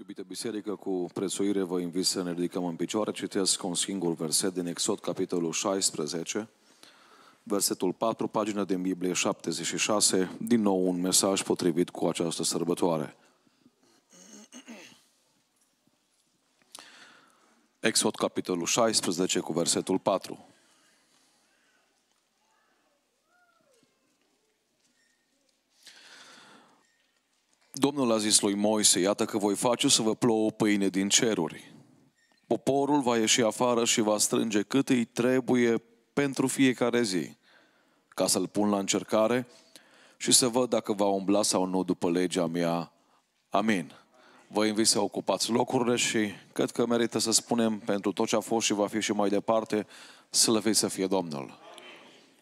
Iubită biserică, cu prețuire vă invit să ne ridicăm în picioare. Citesc un singur verset din Exod, capitolul 16, versetul 4, pagina din Biblie 76, din nou un mesaj potrivit cu această sărbătoare. Exod, capitolul 16, cu versetul 4. Domnul a zis lui Moise, iată că voi face să vă plouă pâine din ceruri. Poporul va ieși afară și va strânge cât îi trebuie pentru fiecare zi, ca să-l pun la încercare și să văd dacă va umbla sau nu după legea mea. Amin. Vă invit să ocupați locurile și cred că merită să spunem pentru tot ce a fost și va fi și mai departe, slăvit să fie Domnul.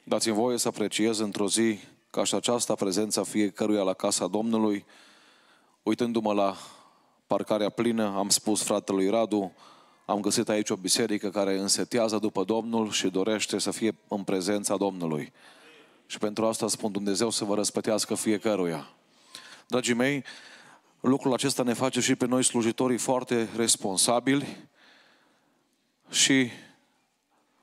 Dați-mi voie să apreciez într-o zi ca și aceasta prezența fiecăruia la casa Domnului, uitându-mă la parcarea plină, am spus fratelui Radu, am găsit aici o biserică care însetează după Domnul și dorește să fie în prezența Domnului. Și pentru asta spun Dumnezeu să vă răspătească fiecăruia. Dragii mei, lucrul acesta ne face și pe noi slujitorii foarte responsabili și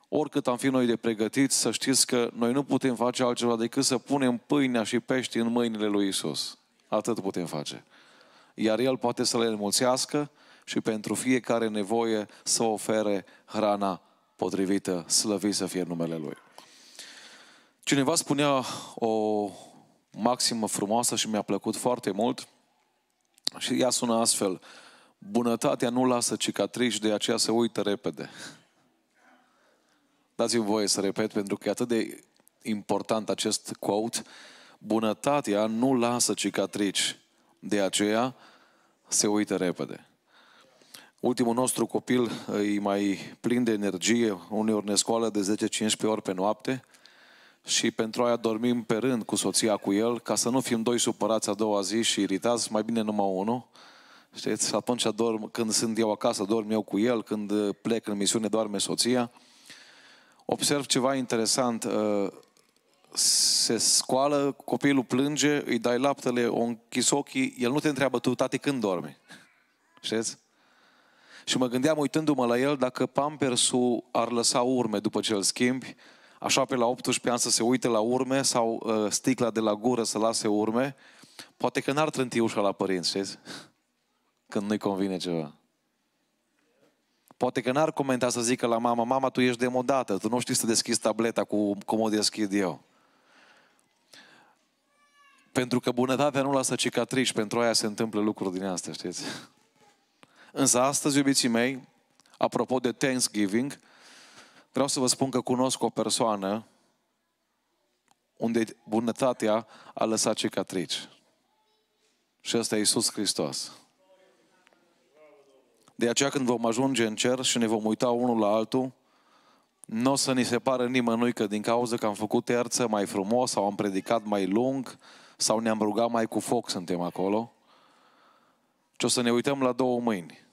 oricât am fi noi de pregătiți, să știți că noi nu putem face altceva decât să punem pâinea și pești în mâinile lui Isus. Atât putem face iar El poate să le înmulțească și pentru fiecare nevoie să ofere hrana potrivită, slăvit să fie numele Lui. Cineva spunea o maximă frumoasă și mi-a plăcut foarte mult și ea sună astfel, bunătatea nu lasă cicatrici, de aceea se uită repede. Dați-mi voie să repet, pentru că e atât de important acest quote, bunătatea nu lasă cicatrici, de aceea se uită repede. Ultimul nostru copil îi mai plin de energie, uneori ne scoală de 10-15 ori pe noapte și pentru aia dormim pe rând cu soția, cu el, ca să nu fim doi supărați a doua zi și iritați, mai bine numai unul. Știți, atunci dorm, când sunt eu acasă, dorm eu cu el, când plec în misiune, doarme soția. Observ ceva interesant. Uh, se scoală, copilul plânge, îi dai laptele, o închis ochii, el nu te întreabă tu, tati, când dormi? Știți? Și mă gândeam uitându-mă la el dacă pampersul ar lăsa urme după ce îl schimbi, așa pe la 18 ani să se uite la urme sau uh, sticla de la gură să lase urme, poate că n-ar trânti ușa la părinți, știți? Când nu-i convine ceva. Poate că n-ar comenta să zică la mama, mama, tu ești demodată, tu nu știi să deschizi tableta cu cum o deschid eu. Pentru că bunătatea nu lasă cicatrici, pentru aia se întâmplă lucruri din astea, știți? Însă astăzi, iubiții mei, apropo de Thanksgiving, vreau să vă spun că cunosc o persoană unde bunătatea a lăsat cicatrici. Și ăsta e Iisus Hristos. De aceea când vom ajunge în cer și ne vom uita unul la altul, nu o să ni se pară nimănui că din cauza că am făcut terță mai frumos sau am predicat mai lung, sau ne-am rugat mai cu foc, suntem acolo, ci o să ne uităm la două mâini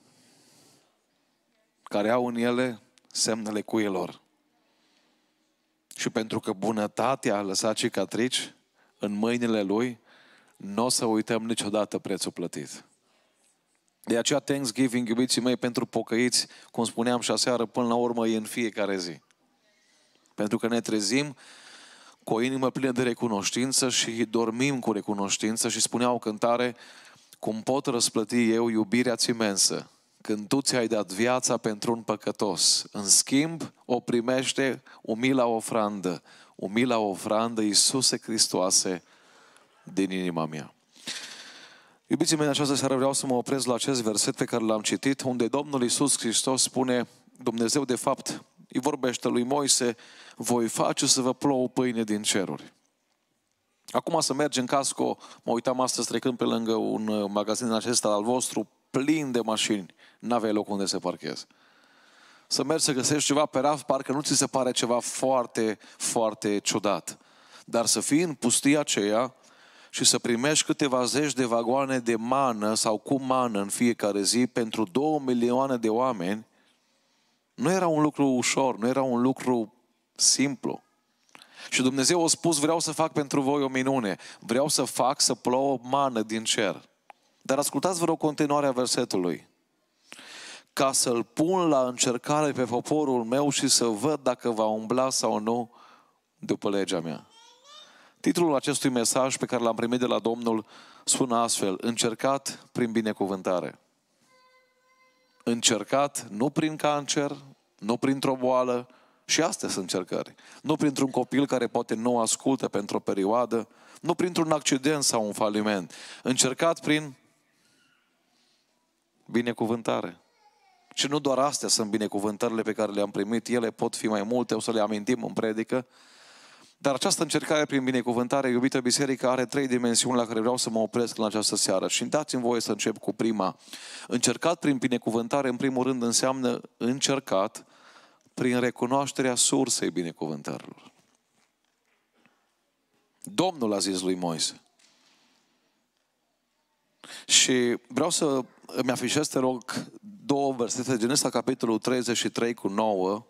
care au în ele semnele cuielor. Și pentru că bunătatea a lăsat cicatrici în mâinile lui, nu o să uităm niciodată prețul plătit. De aceea Thanksgiving, iubiții mei, pentru pocăiți, cum spuneam și aseară, până la urmă e în fiecare zi. Pentru că ne trezim cu o inimă plină de recunoștință și dormim cu recunoștință și spunea o cântare, cum pot răsplăti eu iubirea ți imensă, când tu ți-ai dat viața pentru un păcătos. În schimb, o primește umila ofrandă, umila ofrandă Iisuse Hristoase din inima mea. Iubiții mei, în această seară vreau să mă opresc la acest verset pe care l-am citit, unde Domnul Iisus Hristos spune, Dumnezeu de fapt îi vorbește lui Moise, voi face să vă plouă pâine din ceruri. Acum să mergem casco, mă uitam astăzi trecând pe lângă un uh, magazin din acesta al vostru, plin de mașini, n-aveai loc unde să parchezi. Să mergi să găsești ceva pe raft, parcă nu ți se pare ceva foarte, foarte ciudat. Dar să fii în pustia aceea și să primești câteva zeci de vagoane de mană sau cu mană în fiecare zi pentru două milioane de oameni, nu era un lucru ușor, nu era un lucru simplu. Și Dumnezeu a spus, vreau să fac pentru voi o minune, vreau să fac să plouă mană din cer. Dar ascultați vă continuare a versetului. Ca să-l pun la încercare pe poporul meu și să văd dacă va umbla sau nu după legea mea. Titlul acestui mesaj pe care l-am primit de la Domnul sună astfel, Încercat prin binecuvântare încercat nu prin cancer, nu printr-o boală, și astea sunt încercări. Nu printr-un copil care poate nu ascultă pentru o perioadă, nu printr-un accident sau un faliment. Încercat prin binecuvântare. Și nu doar astea sunt binecuvântările pe care le-am primit, ele pot fi mai multe, o să le amintim în predică, dar această încercare prin binecuvântare, iubită biserică, are trei dimensiuni la care vreau să mă opresc în această seară. Și dați-mi voie să încep cu prima. Încercat prin binecuvântare, în primul rând, înseamnă încercat prin recunoașterea sursei binecuvântărilor. Domnul a zis lui Moise. Și vreau să îmi afișez, te rog, două versete, Genesa capitolul 33 cu 9,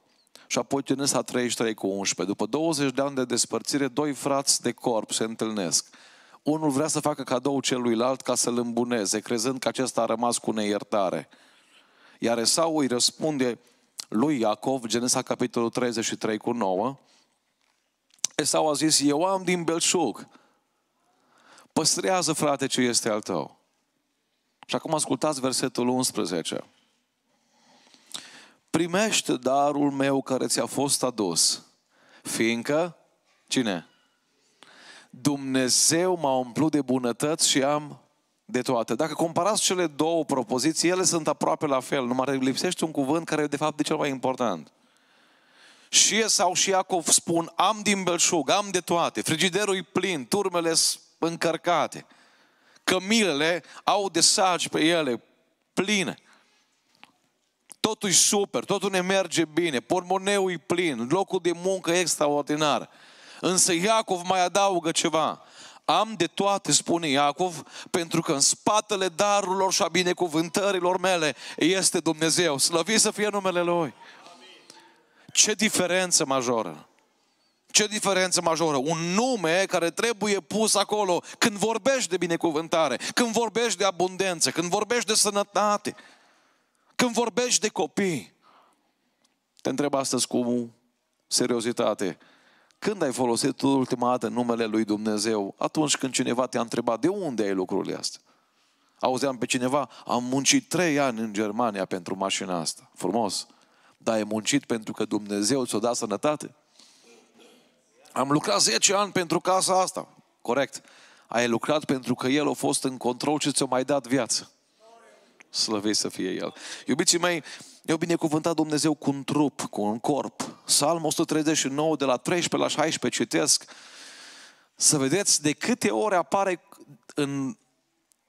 și apoi Tunisa 33 cu 11. După 20 de ani de despărțire, doi frați de corp se întâlnesc. Unul vrea să facă cadou celuilalt ca să-l îmbuneze, crezând că acesta a rămas cu neiertare. Iar Esau îi răspunde lui Iacov, Genesa capitolul 33 cu 9, Esau a zis, eu am din belșug. Păstrează, frate, ce este al tău. Și acum ascultați versetul 11 primește darul meu care ți-a fost adus. Fiindcă, cine? Dumnezeu m-a umplut de bunătăți și am de toate. Dacă comparați cele două propoziții, ele sunt aproape la fel, numai lipsește un cuvânt care e de fapt de cel mai important. Și sau și Iacov spun, am din belșug, am de toate, frigiderul e plin, turmele sunt încărcate, cămilele au de saci pe ele, pline totul e super, totul ne merge bine, pormoneul e plin, locul de muncă e extraordinar. Însă Iacov mai adaugă ceva. Am de toate, spune Iacov, pentru că în spatele darurilor și a binecuvântărilor mele este Dumnezeu. Slăvit să fie numele Lui. Ce diferență majoră! Ce diferență majoră? Un nume care trebuie pus acolo când vorbești de binecuvântare, când vorbești de abundență, când vorbești de sănătate, când vorbești de copii, te întreb astăzi cu seriozitate. Când ai folosit tu ultima dată numele lui Dumnezeu? Atunci când cineva te-a întrebat de unde ai lucrurile astea. Auzeam pe cineva, am muncit trei ani în Germania pentru mașina asta. Frumos. Dar ai muncit pentru că Dumnezeu ți-o dat sănătate? Am lucrat 10 ani pentru casa asta. Corect. Ai lucrat pentru că El a fost în control și ți o mai dat viață. Slăvit să fie El. Iubiții mei, eu binecuvântat Dumnezeu cu un trup, cu un corp. Psalm 139, de la 13 la 16, citesc. Să vedeți de câte ori apare în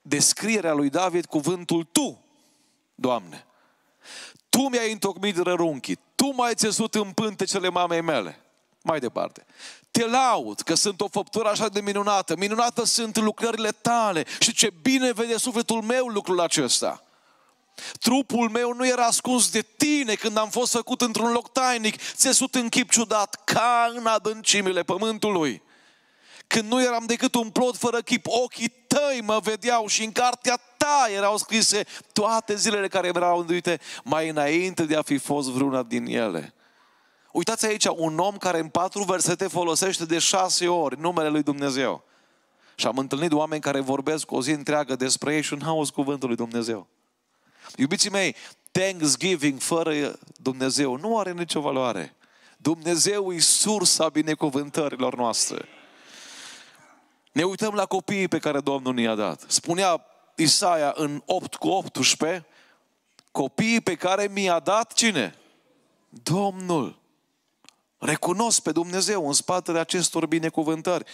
descrierea lui David cuvântul Tu, Doamne. Tu mi-ai întocmit rărunchii, Tu m-ai țesut în pântecele mamei mele. Mai departe. Te laud că sunt o făptură așa de minunată. Minunată sunt lucrările tale și ce bine vede sufletul meu lucrul acesta. Trupul meu nu era ascuns de tine când am fost făcut într-un loc tainic, țesut în chip ciudat, ca în adâncimile pământului. Când nu eram decât un plod fără chip, ochii tăi mă vedeau și în cartea ta erau scrise toate zilele care erau înduite mai înainte de a fi fost vreuna din ele. Uitați aici, un om care în patru versete folosește de șase ori numele lui Dumnezeu. Și am întâlnit oameni care vorbesc o zi întreagă despre ei și nu haos cuvântul lui Dumnezeu. Iubiții mei, Thanksgiving fără Dumnezeu nu are nicio valoare. Dumnezeu e sursa binecuvântărilor noastre. Ne uităm la copiii pe care Domnul ne-a dat. Spunea Isaia în 8 cu 18, copiii pe care mi-a dat cine? Domnul. Recunosc pe Dumnezeu în spatele acestor binecuvântări.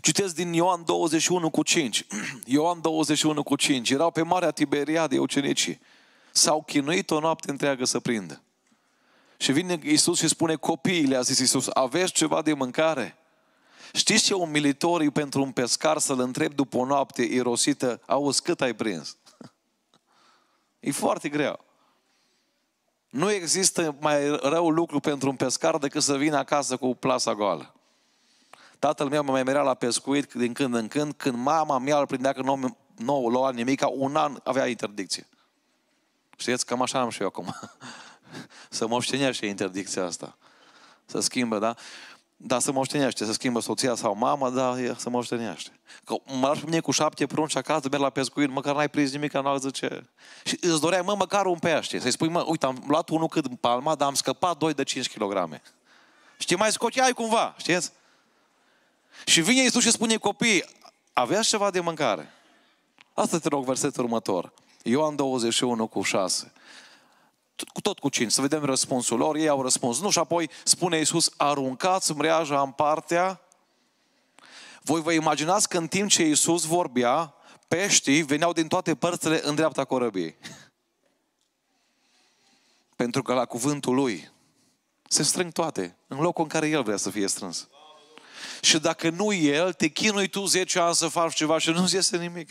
Citesc din Ioan 21 cu 5. Ioan 21 cu 5. Erau pe Marea Tiberiade ucenicii. S-au chinuit o noapte întreagă să prindă. Și vine Isus și spune, copiile, a zis Isus, aveți ceva de mâncare? Știți ce e pentru un pescar să-l întreb după o noapte irosită, auzi, cât ai prins? E foarte greu. Nu există mai rău lucru pentru un pescar decât să vină acasă cu plasa goală. Tatăl meu mă mai merea la pescuit din când în când, când mama mea îl prindea că nu, nu lua nimic, un an avea interdicție. Știți, cam așa am și eu acum. să și interdicția asta. Să schimbă, da? Dar să moștenește, să schimbă soția sau mama, da, e să moștenește. Că mă lași pe mine cu șapte prunci acasă, merg la pescuit, măcar n-ai prins nimic, nu zice. Și îți doreai, mă, măcar un pește. Să-i spui, mă, uite, am luat unul cât în palma, dar am scăpat doi de 5 kg. Știi, mai scoți, ai cumva, știți? Și vine Iisus și spune copii, aveați ceva de mâncare? Asta te rog, versetul următor. Ioan 21 cu 6. Tot, tot cu 5, să vedem răspunsul lor. Ei au răspuns nu și apoi spune Iisus, aruncați mreaja în partea. Voi vă imaginați că în timp ce Iisus vorbea, peștii veneau din toate părțile în dreapta corăbiei. Pentru că la cuvântul lui se strâng toate, în locul în care el vrea să fie strâns. Și dacă nu el, te chinui tu 10 ani să faci ceva și nu-ți iese nimic.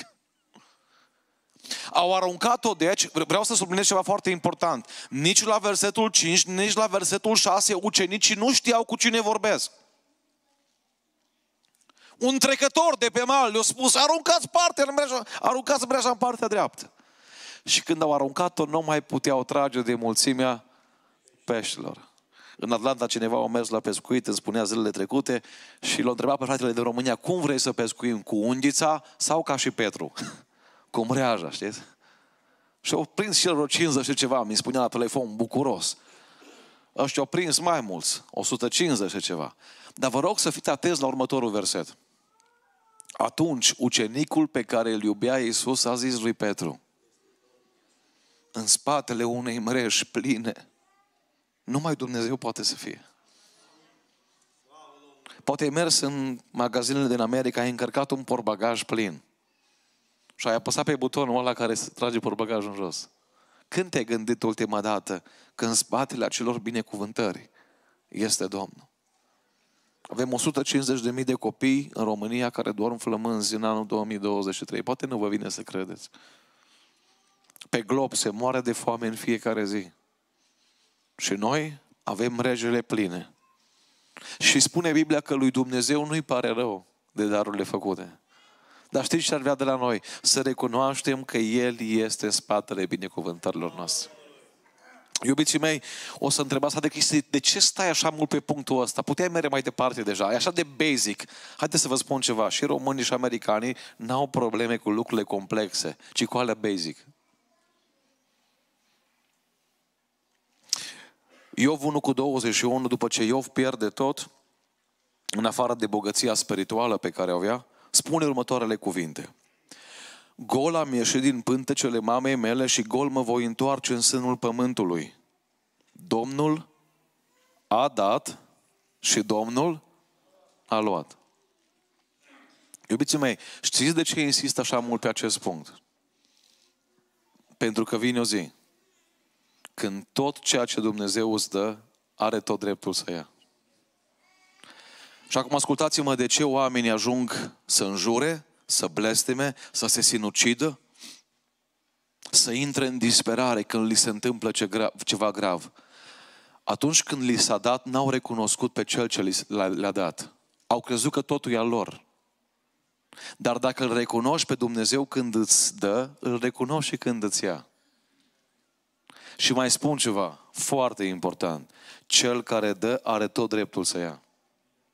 Au aruncat-o, deci, vreau să subliniez ceva foarte important. Nici la versetul 5, nici la versetul 6, ucenicii nu știau cu cine vorbesc. Un trecător de pe mal le-a spus, aruncați parte în aruncați mreaja în partea dreaptă. Și când au aruncat-o, nu mai puteau trage de mulțimea peștilor în Atlanta cineva a mers la pescuit, îmi spunea zilele trecute și l-a întrebat pe fratele de România, cum vrei să pescuim, cu unghița sau ca și Petru? Cum reaja, știți? Și au prins și el vreo 50 și ceva, mi spunea la telefon, bucuros. Ăștia au prins mai mulți, 150 și ceva. Dar vă rog să fiți atenți la următorul verset. Atunci, ucenicul pe care îl iubea Iisus a zis lui Petru, în spatele unei mreji pline, numai Dumnezeu poate să fie. Poate ai mers în magazinele din America, ai încărcat un porbagaj plin și ai apăsat pe butonul ăla care se trage porbagajul în jos. Când te-ai gândit ultima dată că în spatele acelor binecuvântări este Domnul? Avem 150.000 de copii în România care dorm flămânzi în anul 2023. Poate nu vă vine să credeți. Pe glob se moare de foame în fiecare zi. Și noi avem regele pline. Și spune Biblia că lui Dumnezeu nu-i pare rău de darurile făcute. Dar știți ce ar vrea de la noi? Să recunoaștem că El este spatele binecuvântărilor noastre. Iubiții mei, o să întrebați, de, chestii. de ce stai așa mult pe punctul ăsta? Puteai merge mai departe deja, e așa de basic. Haideți să vă spun ceva, și românii și americanii n-au probleme cu lucrurile complexe, ci cu alea basic. Iov 1 cu 21, după ce Iov pierde tot, în afară de bogăția spirituală pe care o avea, spune următoarele cuvinte. Gol am ieșit din pântecele mamei mele și gol mă voi întoarce în sânul pământului. Domnul a dat și Domnul a luat. Iubiții mei, știți de ce insist așa mult pe acest punct? Pentru că vine o zi când tot ceea ce Dumnezeu îți dă, are tot dreptul să ia. Și acum ascultați-mă de ce oamenii ajung să înjure, să blesteme, să se sinucidă, să intre în disperare când li se întâmplă ce gra- ceva grav. Atunci când li s-a dat, n-au recunoscut pe cel ce le-a dat. Au crezut că totul e al lor. Dar dacă îl recunoști pe Dumnezeu când îți dă, îl recunoști și când îți ia. Și mai spun ceva foarte important. Cel care dă are tot dreptul să ia.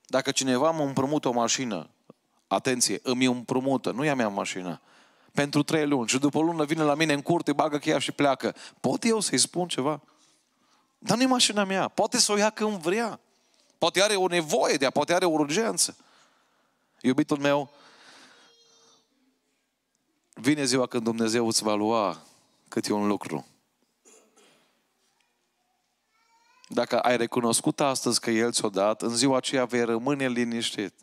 Dacă cineva mă împrumută o mașină, atenție, îmi împrumută, nu ia mea mașină. pentru trei luni și după o lună vine la mine în curte, bagă cheia și pleacă. Pot eu să-i spun ceva? Dar nu e mașina mea. Poate să o ia când vrea. Poate are o nevoie de ea, poate are o urgență. Iubitul meu, vine ziua când Dumnezeu îți va lua e un lucru. Dacă ai recunoscut astăzi că El ți-o dat, în ziua aceea vei rămâne liniștit.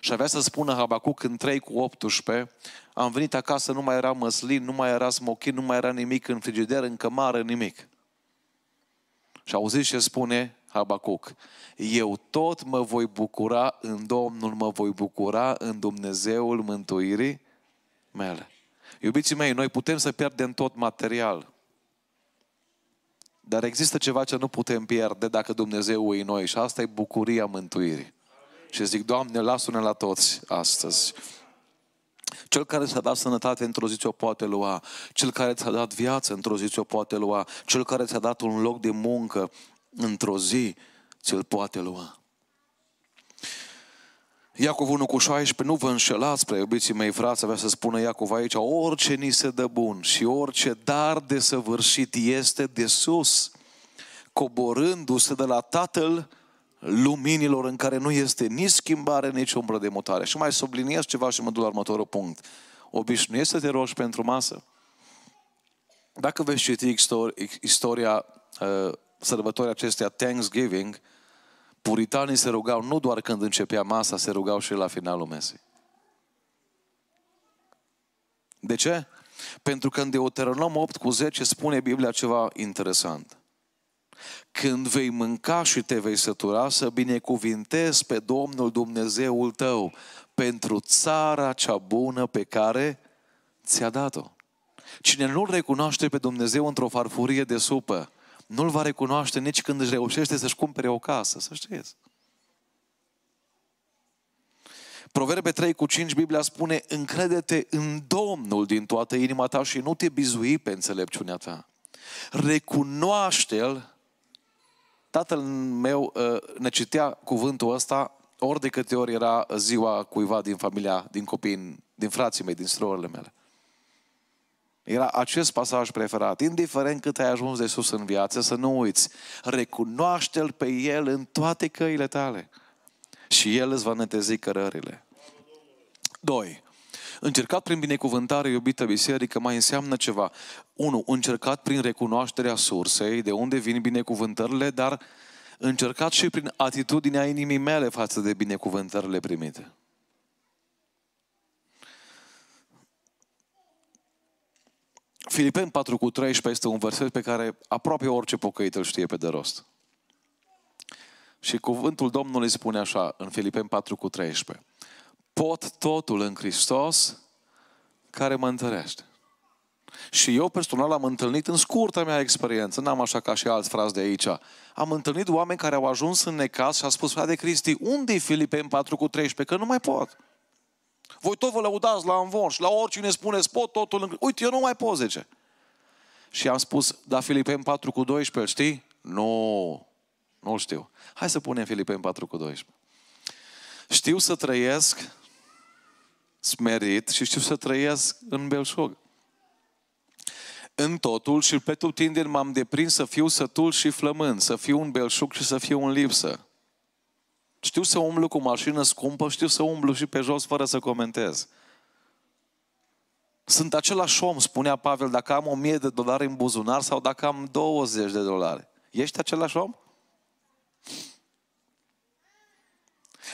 Și avea să spună Habacuc în 3 cu 18, am venit acasă, nu mai era măslin, nu mai era smochin, nu mai era nimic în frigider, în cămară, nimic. Și auziți ce spune Habacuc. Eu tot mă voi bucura în Domnul, mă voi bucura în Dumnezeul mântuirii mele. Iubiții mei, noi putem să pierdem tot material. Dar există ceva ce nu putem pierde dacă Dumnezeu e în noi și asta e bucuria mântuirii. Și zic, Doamne, lasă-ne la toți astăzi. Cel care ți-a dat sănătate într-o zi ți-o poate lua. Cel care ți-a dat viață într-o zi ți-o poate lua. Cel care ți-a dat un loc de muncă într-o zi ți-l poate lua. Iacov 1 cu 16, nu vă înșelați, prea iubiții mei frați, avea să spună Iacov aici, orice ni se dă bun și orice dar de săvârșit este de sus, coborându-se de la Tatăl luminilor în care nu este nici schimbare, nici umbră de mutare. Și mai subliniez ceva și mă duc la următorul punct. Obișnuiesc să te rogi pentru masă. Dacă veți citi istoria, istoria uh, sărbătorii acesteia Thanksgiving, Puritanii se rugau nu doar când începea masa, se rugau și la finalul mesei. De ce? Pentru că în Deuteronom 8 cu 10 spune Biblia ceva interesant. Când vei mânca și te vei sătura, să binecuvintezi pe Domnul Dumnezeul tău pentru țara cea bună pe care ți-a dat-o. Cine nu recunoaște pe Dumnezeu într-o farfurie de supă, nu-l va recunoaște nici când își reușește să-și cumpere o casă, să știți. Proverbe 3 cu 5, Biblia spune, încredete te în Domnul din toată inima ta și nu te bizui pe înțelepciunea ta. Recunoaște-l. Tatăl meu uh, ne citea cuvântul ăsta ori de câte ori era ziua cuiva din familia, din copii, din frații mei, din surorile mele. Era acest pasaj preferat. Indiferent cât ai ajuns de sus în viață, să nu uiți. Recunoaște-L pe El în toate căile tale. Și El îți va netezi cărările. 2. Încercat prin binecuvântare, iubită biserică, mai înseamnă ceva. 1. Încercat prin recunoașterea sursei, de unde vin binecuvântările, dar încercat și prin atitudinea inimii mele față de binecuvântările primite. Filipen 4 cu 13 este un verset pe care aproape orice pocăit îl știe pe de rost. Și cuvântul Domnului spune așa în Filipen 4 cu 13. Pot totul în Hristos care mă întărește. Și eu personal am întâlnit în scurta mea experiență, n-am așa ca și alți frați de aici, am întâlnit oameni care au ajuns în necaz și au spus, frate Cristi, unde e Filipen 4 cu 13? Că nu mai pot. Voi tot vă lăudați la învon și la oricine spune pot totul în... Uite, eu nu mai pot, zice. Și am spus, da, Filipeni 4 cu 12, știi? Nu, nu știu. Hai să punem Filipeni 4 cu 12. Știu să trăiesc smerit și știu să trăiesc în belșug. În totul și pe tutindeni m-am deprins să fiu sătul și flămând, să fiu un belșug și să fiu în lipsă. Știu să umblu cu mașină scumpă, știu să umblu și pe jos fără să comentez. Sunt același om, spunea Pavel, dacă am 1000 de dolari în buzunar sau dacă am 20 de dolari. Ești același om?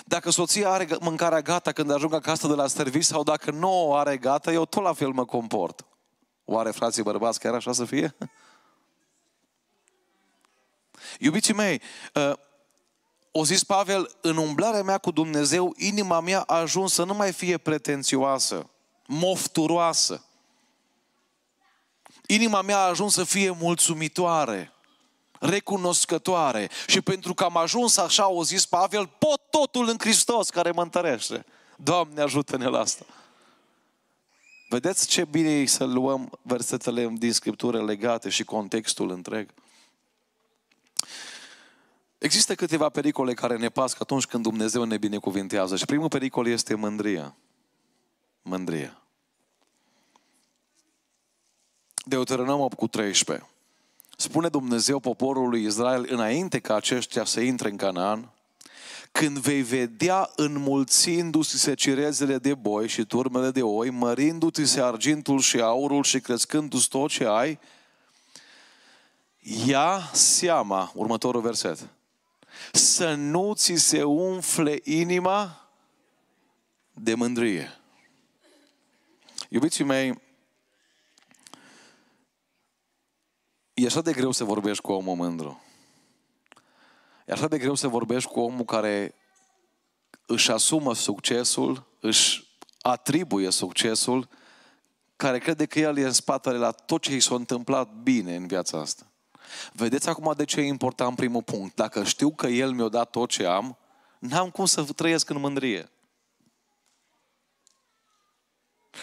Dacă soția are mâncarea gata când ajung acasă de la serviciu sau dacă nu o are gata, eu tot la fel mă comport. Oare frații bărbați chiar așa să fie? Iubiții mei, uh, o zis Pavel, în umblarea mea cu Dumnezeu, inima mea a ajuns să nu mai fie pretențioasă, mofturoasă. Inima mea a ajuns să fie mulțumitoare, recunoscătoare. Și pentru că am ajuns așa, o zis Pavel, pot totul în Hristos care mă întărește. Doamne, ajută-ne la asta. Vedeți ce bine e să luăm versetele din Scriptură legate și contextul întreg. Există câteva pericole care ne pasc atunci când Dumnezeu ne binecuvintează. Și primul pericol este mândria. Mândria. Deuteronom 8 cu 13. Spune Dumnezeu poporului Israel înainte ca aceștia să intre în Canaan, când vei vedea înmulțindu-ți se cirezele de boi și turmele de oi, mărindu-ți se argintul și aurul și crescându-ți tot ce ai, ia seama, următorul verset, să nu ți se umfle inima de mândrie. Iubiții mei, e așa de greu să vorbești cu omul mândru. E așa de greu să vorbești cu omul care își asumă succesul, își atribuie succesul, care crede că el e în spatele la tot ce i s-a întâmplat bine în viața asta. Vedeți acum de ce e important primul punct. Dacă știu că El mi-a dat tot ce am, n-am cum să trăiesc în mândrie.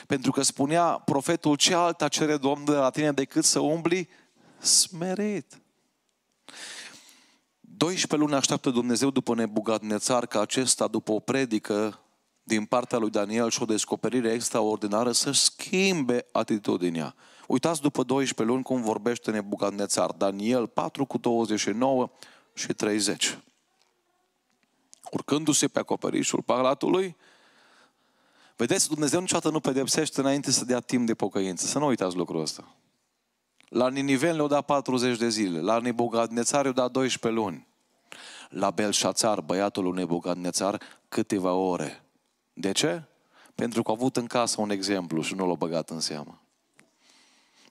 Pentru că spunea profetul, ce alta cere Domnul de la tine decât să umbli smerit. 12 luni așteaptă Dumnezeu după Nebugadnețar ca acesta, după o predică din partea lui Daniel și o descoperire extraordinară, să schimbe atitudinea. Uitați după 12 luni cum vorbește Nebucadnețar, Daniel 4 cu 29 și 30. Urcându-se pe acoperișul palatului, vedeți, Dumnezeu niciodată nu pedepsește înainte să dea timp de pocăință. Să nu uitați lucrul ăsta. La Ninivel le-au dat 40 de zile, la Nebucadnețar le au dat 12 luni. La Belșațar, băiatul lui Nebucadnețar, câteva ore. De ce? Pentru că a avut în casă un exemplu și nu l-a băgat în seamă.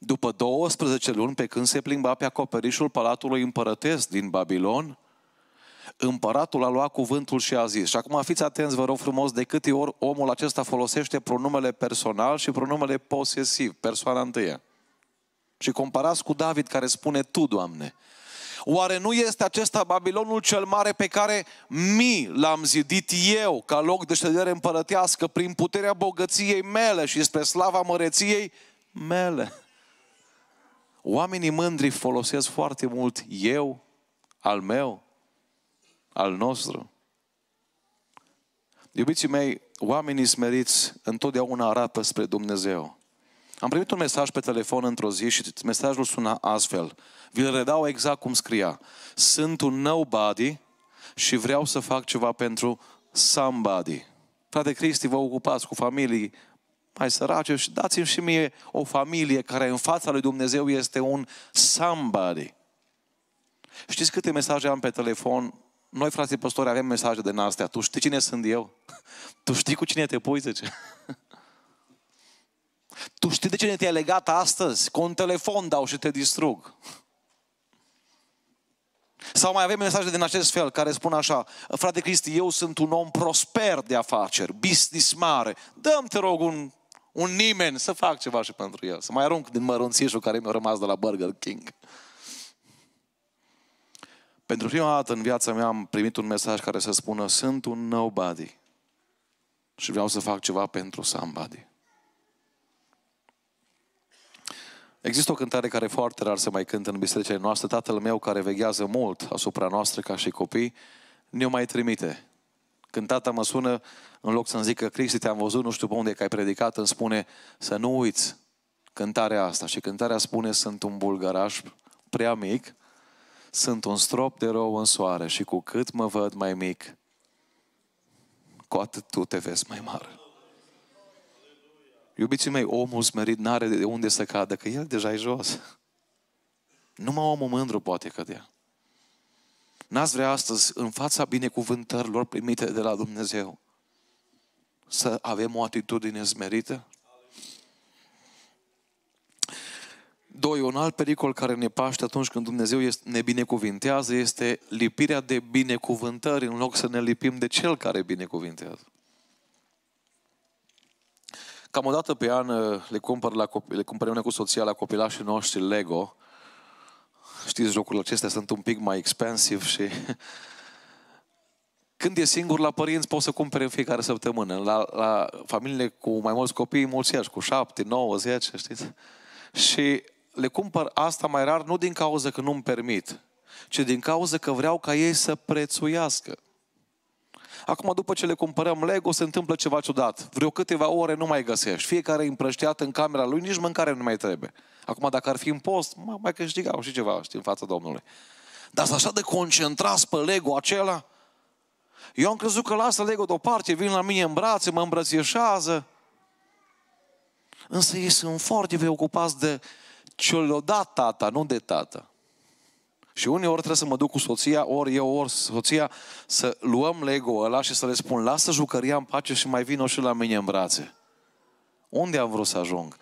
După 12 luni, pe când se plimba pe acoperișul palatului împărătesc din Babilon, împăratul a luat cuvântul și a zis. Și acum fiți atenți, vă rog frumos, de câte ori omul acesta folosește pronumele personal și pronumele posesiv, persoana întâia. Și comparați cu David care spune Tu, Doamne. Oare nu este acesta Babilonul cel mare pe care mi l-am zidit eu ca loc de ședere împărătească prin puterea bogăției mele și spre slava măreției mele? Oamenii mândri folosesc foarte mult eu, al meu, al nostru. Iubiții mei, oamenii smeriți întotdeauna arată spre Dumnezeu. Am primit un mesaj pe telefon într-o zi și mesajul suna astfel. Vi-l redau exact cum scria. Sunt un nobody și vreau să fac ceva pentru somebody. Frate Cristi, vă ocupați cu familii, mai sărace și dați-mi și mie o familie care în fața lui Dumnezeu este un somebody. Știți câte mesaje am pe telefon? Noi, frații păstori, avem mesaje de nastea. Tu știi cine sunt eu? Tu știi cu cine te pui, zice. Tu știi de cine te-ai legat astăzi? Cu un telefon dau și te distrug. Sau mai avem mesaje din acest fel care spun așa, frate Cristi, eu sunt un om prosper de afaceri, business mare, dă-mi te rog un un nimeni să fac ceva și pentru el. Să mai arunc din mărunțișul care mi-a rămas de la Burger King. Pentru prima dată în viața mea am primit un mesaj care să spună sunt un nobody și vreau să fac ceva pentru somebody. Există o cântare care foarte rar se mai cântă în bisericile noastre. Tatăl meu care veghează mult asupra noastră ca și copii ne-o mai trimite când tata mă sună, în loc să-mi zică, Cristi, te-am văzut, nu știu pe unde, că ai predicat, îmi spune să nu uiți cântarea asta. Și cântarea spune, sunt un bulgăraș prea mic, sunt un strop de rău în soare și cu cât mă văd mai mic, cu atât tu te vezi mai mare. Iubiții mei, omul smerit n-are de unde să cadă, că el deja e jos. Numai omul mândru poate cădea. N-ați vrea astăzi, în fața binecuvântărilor primite de la Dumnezeu, să avem o atitudine zmerită. Doi, un alt pericol care ne paște atunci când Dumnezeu ne binecuvintează este lipirea de binecuvântări în loc să ne lipim de Cel care binecuvintează. Cam o dată pe an uh, le cumpăr, la, le cumpăr cu soția la copilașii noștri Lego știți, jocurile acestea sunt un pic mai expensive și când e singur la părinți poți să cumpere în fiecare săptămână. La, la familiile cu mai mulți copii, mulți iași, cu șapte, nouă, zece, știți? Și le cumpăr asta mai rar nu din cauza că nu-mi permit, ci din cauza că vreau ca ei să prețuiască. Acum, după ce le cumpărăm Lego, se întâmplă ceva ciudat. Vreo câteva ore nu mai găsești. Fiecare împrăștiat în camera lui, nici mâncare nu mai trebuie. Acum, dacă ar fi în post, mai, mai câștigau și ceva, știi, în fața Domnului. Dar așa de concentrați pe Lego acela, eu am crezut că lasă Lego deoparte, vin la mine în brațe, mă îmbrățișează. Însă ei sunt foarte preocupați de ce le-a dat tata, nu de tată. Și unii ori trebuie să mă duc cu soția, ori eu, ori soția, să luăm lego ăla și să le spun, lasă jucăria în pace și mai vină și la mine în brațe. Unde am vrut să ajung?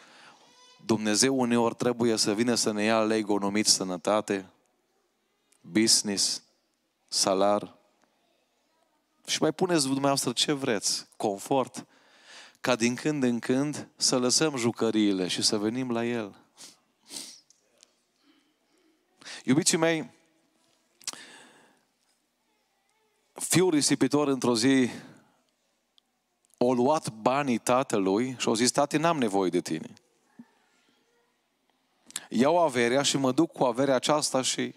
Dumnezeu uneori trebuie să vină să ne ia lego numit sănătate, business, salar. Și mai puneți dumneavoastră ce vreți, confort, ca din când în când să lăsăm jucăriile și să venim la El. Iubiții mei, fiul risipitor într-o zi o luat banii tatălui și au zis, tati, n-am nevoie de tine. Iau averea și mă duc cu averea aceasta și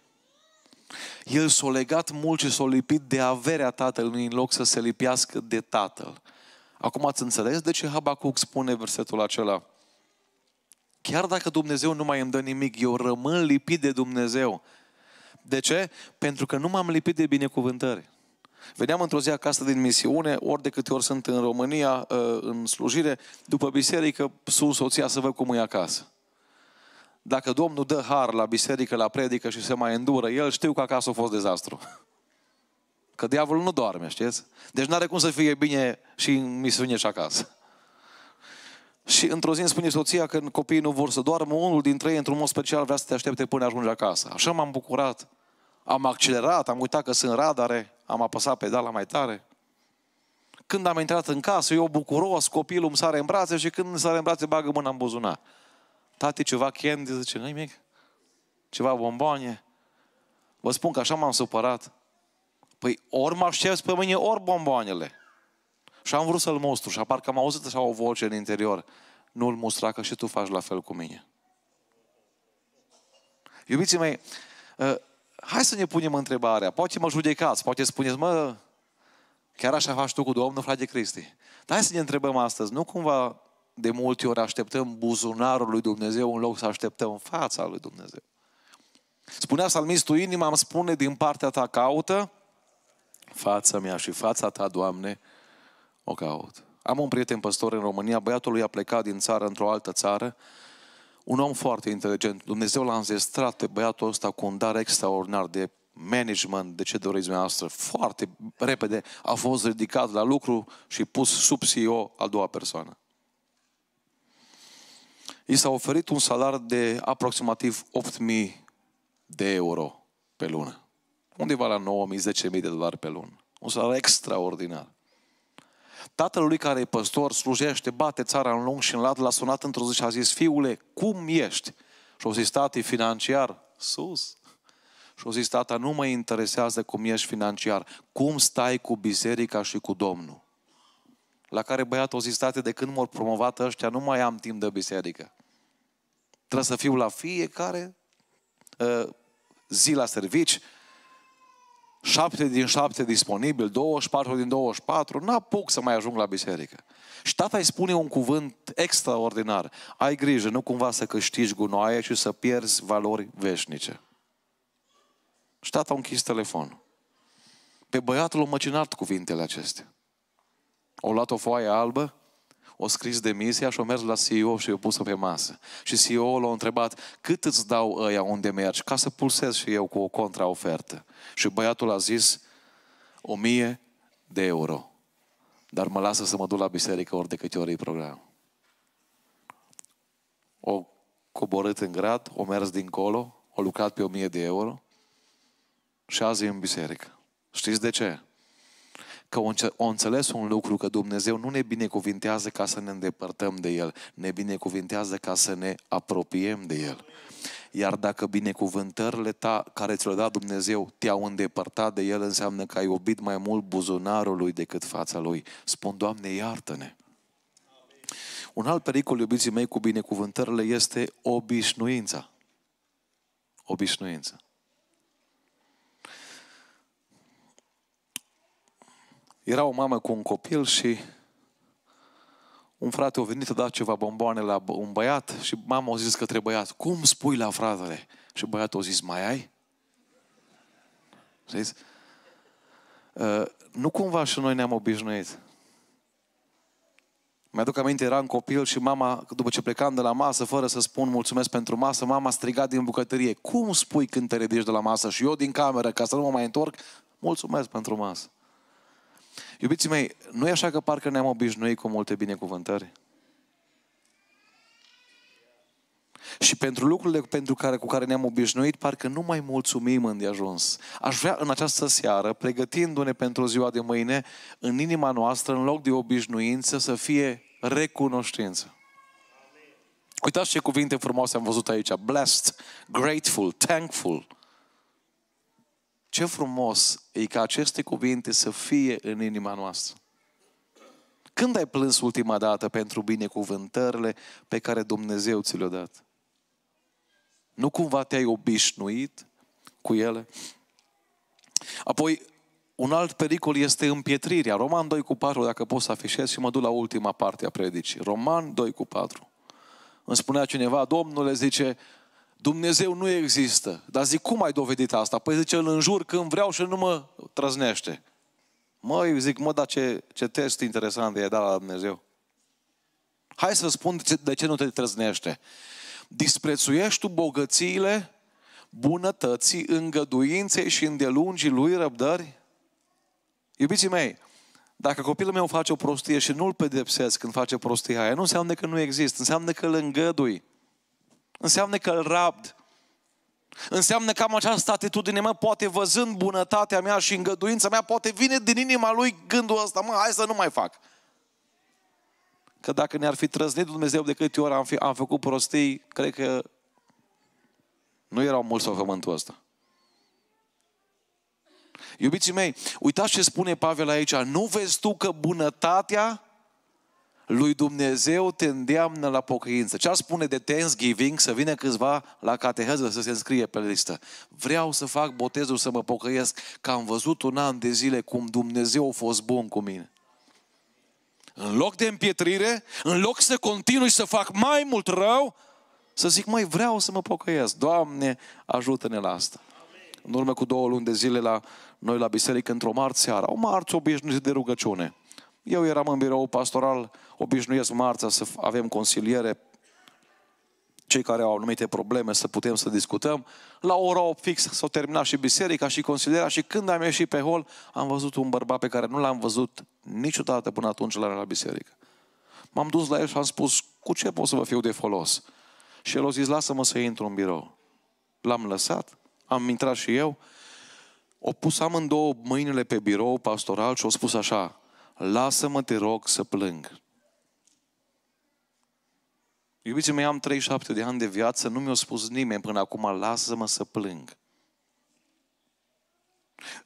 el s-a legat mult și s-a lipit de averea tatălui în loc să se lipească de tatăl. Acum ați înțeles de ce Habacuc spune versetul acela? Chiar dacă Dumnezeu nu mai îmi dă nimic, eu rămân lipit de Dumnezeu. De ce? Pentru că nu m-am lipit de binecuvântări. Veneam într-o zi acasă din misiune, ori de câte ori sunt în România, ă, în slujire, după biserică, sun soția să văd cum e acasă. Dacă Domnul dă har la biserică, la predică și se mai îndură, el știu că acasă a fost dezastru. Că diavolul nu doarme, știți? Deci nu are cum să fie bine și în misiune și acasă. Și într-o zi îmi spune soția că copiii nu vor să doarmă, unul dintre ei, într-un mod special, vrea să te aștepte până ajunge acasă. Așa m-am bucurat. Am accelerat, am uitat că sunt radare, am apăsat pedala mai tare. Când am intrat în casă, eu bucuros, copilul îmi sare în brațe și când îmi sare în brațe, bagă mâna în buzunar. Tati, ceva candy, zice, nu mic? Ceva bomboane? Vă spun că așa m-am supărat. Păi ori mă aștepți pe mine, ori bomboanele. Și am vrut să-l mostru și parcă am auzit așa o voce în interior. Nu-l mustra că și tu faci la fel cu mine. Iubiții mei, ă, hai să ne punem întrebarea. Poate mă judecați, poate spuneți, mă, chiar așa faci tu cu Domnul, frate Cristi. Dar hai să ne întrebăm astăzi, nu cumva de multe ori așteptăm buzunarul lui Dumnezeu în loc să așteptăm fața lui Dumnezeu. Spunea salmistul, inima îmi spune din partea ta caută fața mea și fața ta, Doamne, o caut. Am un prieten păstor în România, băiatul lui a plecat din țară într-o altă țară, un om foarte inteligent. Dumnezeu l-a înzestrat pe băiatul ăsta cu un dar extraordinar de management, de ce doriți dumneavoastră, foarte repede a fost ridicat la lucru și pus sub CEO a doua persoană. I s-a oferit un salar de aproximativ 8.000 de euro pe lună. Undeva la 9.000-10.000 de dolari pe lună. Un salar extraordinar. Tatăl lui care e păstor, slujește, bate țara în lung și în lat, l-a sunat într-o zi și a zis, fiule, cum ești? Și o zis, tati, financiar, sus. Și o zis, tata, nu mă interesează cum ești financiar, cum stai cu biserica și cu Domnul? La care băiatul a zis, tate, de când m-au promovat ăștia, nu mai am timp de biserică. Trebuie să fiu la fiecare uh, zi la servici, 7 din 7 disponibil, 24 din 24, n-apuc să mai ajung la biserică. Și tata îi spune un cuvânt extraordinar. Ai grijă, nu cumva să câștigi gunoaie și să pierzi valori veșnice. Și tata a închis telefonul. Pe băiatul a măcinat cuvintele acestea. O luat o foaie albă, o scris demisia și o mers la CEO și i-o pusă pe masă. Și CEO l-a întrebat, cât îți dau ăia unde mergi, ca să pulsez și eu cu o contraofertă. Și băiatul a zis, o mie de euro. Dar mă lasă să mă duc la biserică ori de câte ori e program. O coborât în grad, o mers dincolo, o lucrat pe o mie de euro și azi e în biserică. Știți de ce? că o înțeles un lucru, că Dumnezeu nu ne binecuvintează ca să ne îndepărtăm de El, ne binecuvintează ca să ne apropiem de El. Iar dacă binecuvântările ta, care ți le-a dat Dumnezeu te-au îndepărtat de El, înseamnă că ai obit mai mult buzunarul Lui decât fața Lui. Spun, Doamne, iartă-ne! Un alt pericol, iubiții mei, cu binecuvântările este obișnuința. Obișnuința. Era o mamă cu un copil și un frate a venit, a dat ceva bomboane la un băiat și mama a zis către băiat, cum spui la fratele? Și băiatul a zis, mai ai? Știți? Uh, nu cumva și noi ne-am obișnuit. Mi-aduc aminte, eram copil și mama, după ce plecam de la masă, fără să spun mulțumesc pentru masă, mama striga din bucătărie, cum spui când te ridici de la masă? Și eu din cameră, ca să nu mă mai întorc, mulțumesc pentru masă. Iubiții mei, nu e așa că parcă ne-am obișnuit cu multe binecuvântări? Și pentru lucrurile pentru care, cu care ne-am obișnuit, parcă nu mai mulțumim în ajuns. Aș vrea în această seară, pregătindu-ne pentru ziua de mâine, în inima noastră, în loc de obișnuință, să fie recunoștință. Uitați ce cuvinte frumoase am văzut aici. Blessed, grateful, thankful. Ce frumos e ca aceste cuvinte să fie în inima noastră. Când ai plâns ultima dată pentru binecuvântările pe care Dumnezeu ți le-a dat? Nu cumva te-ai obișnuit cu ele? Apoi, un alt pericol este împietrirea. Roman 2 cu 4, dacă pot să afișez și mă duc la ultima parte a predicii. Roman 2 cu 4. Îmi spunea cineva, Domnule, zice, Dumnezeu nu există. Dar zic, cum ai dovedit asta? Păi zice, îl înjur când vreau și nu mă trăznește. Mă, eu zic, mă, dar ce, ce test interesant de dat la Dumnezeu. Hai să spun de ce, de ce nu te trăznește. Disprețuiești tu bogățiile bunătății, îngăduinței și îndelungii lui răbdări? Iubiții mei, dacă copilul meu face o prostie și nu-l pedepsesc când face prostia aia, nu înseamnă că nu există, înseamnă că îl îngădui înseamnă că îl rabd. Înseamnă că am această atitudine, mă, poate văzând bunătatea mea și îngăduința mea, poate vine din inima lui gândul ăsta, mă, hai să nu mai fac. Că dacă ne-ar fi trăznit Dumnezeu de câte ori am, fi, am făcut prostii, cred că nu erau mulți pe pământul ăsta. Iubiții mei, uitați ce spune Pavel aici, nu vezi tu că bunătatea lui Dumnezeu te îndeamnă la pocăință. Ce ar spune de Thanksgiving să vină câțiva la cateheză să se înscrie pe listă? Vreau să fac botezul să mă pocăiesc, că am văzut un an de zile cum Dumnezeu a fost bun cu mine. În loc de împietrire, în loc să continui să fac mai mult rău, să zic, mai vreau să mă pocăiesc. Doamne, ajută-ne la asta. În urmă cu două luni de zile la noi la biserică, într-o marți seara, o marți obișnuită de rugăciune. Eu eram în birou pastoral, obișnuiesc marța să avem consiliere, cei care au anumite probleme să putem să discutăm. La ora 8 fix s-a terminat și biserica și consilierea și când am ieșit pe hol, am văzut un bărbat pe care nu l-am văzut niciodată până atunci la, la biserică. M-am dus la el și am spus, cu ce pot să vă fiu de folos? Și el a zis, lasă-mă să intru în birou. L-am lăsat, am intrat și eu, o pus amândouă mâinile pe birou pastoral și o spus așa, lasă-mă, te rog, să plâng. Iubiții mei, am 37 de ani de viață, nu mi-a spus nimeni până acum, lasă-mă să plâng.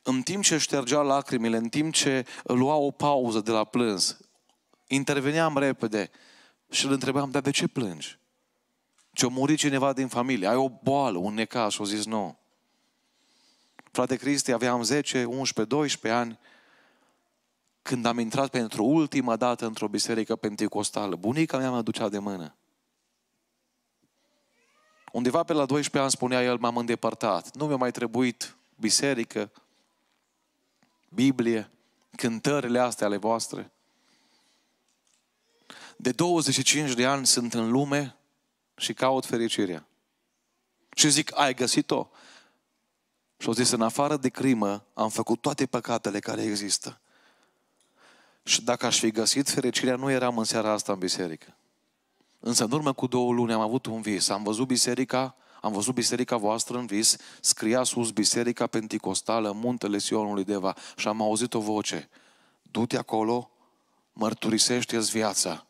În timp ce ștergea lacrimile, în timp ce lua o pauză de la plâns, interveneam repede și îl întrebam, dar de ce plângi? Ce-a murit cineva din familie, ai o boală, un necaș, O zis nu. Frate Cristi, aveam 10, 11, 12 ani, când am intrat pentru ultima dată într-o biserică pentecostală, bunica mea mă ducea de mână. Undeva pe la 12 ani spunea el, m-am îndepărtat. Nu mi-a mai trebuit biserică, Biblie, cântările astea ale voastre. De 25 de ani sunt în lume și caut fericirea. Și zic, ai găsit-o? Și au zis, în afară de crimă, am făcut toate păcatele care există. Și dacă aș fi găsit fericirea, nu eram în seara asta în biserică. Însă în urmă cu două luni am avut un vis. Am văzut biserica, am văzut biserica voastră în vis, scria sus biserica penticostală, muntele Sionului Deva și am auzit o voce. Du-te acolo, mărturisește-ți viața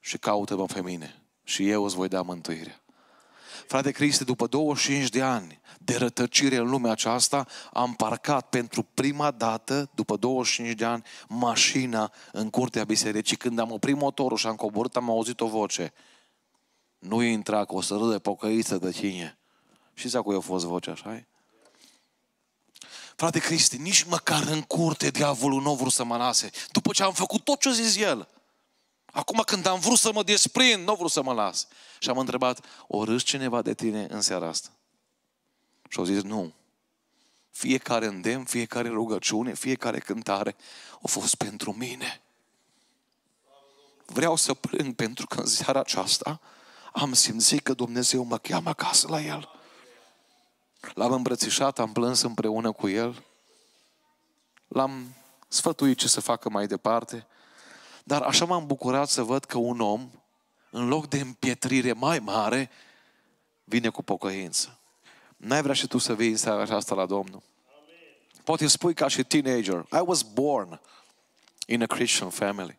și caută-mă pe mine și eu îți voi da mântuirea. Frate Criste, după 25 de ani de rătăcire în lumea aceasta, am parcat pentru prima dată, după 25 de ani, mașina în curtea bisericii. Când am oprit motorul și am coborât, am auzit o voce. Nu intra, că o să râde pocăiță de tine. Și să cui a fost voce, așa -i? Frate Cristi, nici măcar în curte diavolul nu vrut să mă lase. După ce am făcut tot ce a zis el. Acum când am vrut să mă desprind, nu am vrut să mă las. Și am întrebat, o râs cineva de tine în seara asta? Și au zis, nu. Fiecare îndemn, fiecare rugăciune, fiecare cântare a fost pentru mine. Vreau să plâng pentru că în seara aceasta am simțit că Dumnezeu mă cheamă acasă la El. L-am îmbrățișat, am plâns împreună cu El. L-am sfătuit ce să facă mai departe. Dar așa m-am bucurat să văd că un om, în loc de împietrire mai mare, vine cu pocăință. N-ai vrea și tu să vii în seara aceasta la Domnul? Poate spui ca și teenager, I was born in a Christian family.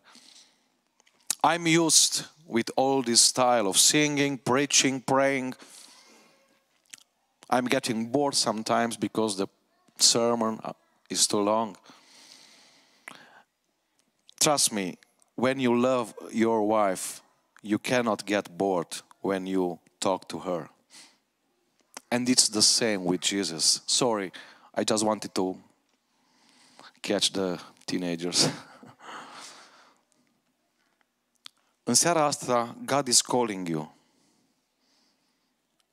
I'm used with all this style of singing, preaching, praying. I'm getting bored sometimes because the sermon is too long. Trust me, when you love your wife, you cannot get bored when you talk to her. And it's the same with Jesus. Sorry, I just wanted to catch the teenagers. În seara asta, God is calling you.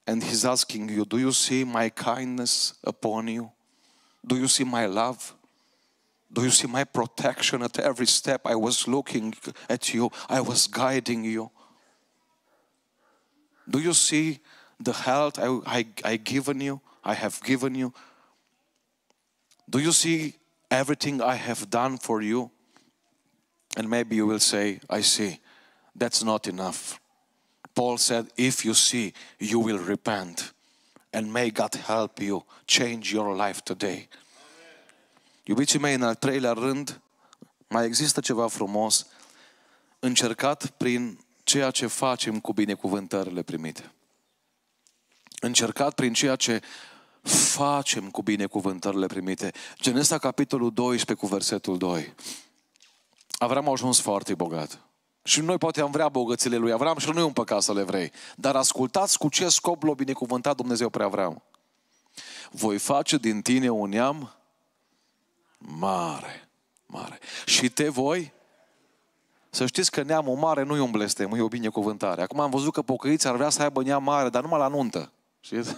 And He's asking you, do you see my kindness upon you? Do you see my love? Do you see my protection at every step? I was looking at you, I was guiding you. Do you see the health I, I, I given you? I have given you. Do you see everything I have done for you? And maybe you will say, I see. That's not enough. Paul said, If you see, you will repent. And may God help you change your life today. Iubiții mei, în al treilea rând, mai există ceva frumos încercat prin ceea ce facem cu binecuvântările primite. Încercat prin ceea ce facem cu binecuvântările primite. Genesa, capitolul 12, cu versetul 2. Avram a ajuns foarte bogat. Și noi poate am vrea bogățile lui Avram și nu e un păcat să le vrei. Dar ascultați cu ce scop l-a binecuvântat Dumnezeu prea Avram. Voi face din tine un neam mare, mare. Și te voi să știți că neamul mare nu e un blestem, e o binecuvântare. Acum am văzut că pocăiți ar vrea să aibă neam mare, dar numai la nuntă. Știți?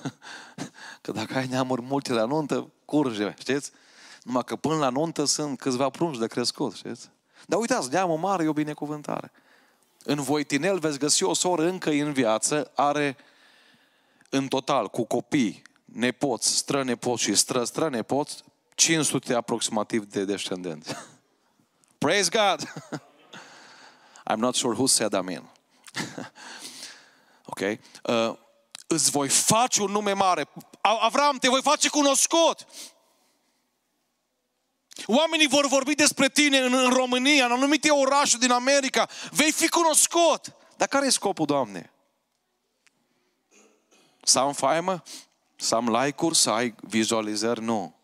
Că dacă ai neamuri multe la nuntă, curge, știți? Numai că până la nuntă sunt câțiva prunci de crescut, știți? Dar uitați, neamul mare e o binecuvântare. În Voitinel veți găsi o soră încă în viață, are în total cu copii, nepoți, strănepoți și stră-strănepoți, 500 aproximativ de descendenți. Praise God! I'm not sure who said amen. ok? Uh, îți voi face un nume mare. Avram, te voi face cunoscut. Oamenii vor vorbi despre tine în, în România, în anumite orașe din America. Vei fi cunoscut. Dar care e scopul, Doamne? Să am faimă? Să am like-uri? Să ai vizualizări? Nu.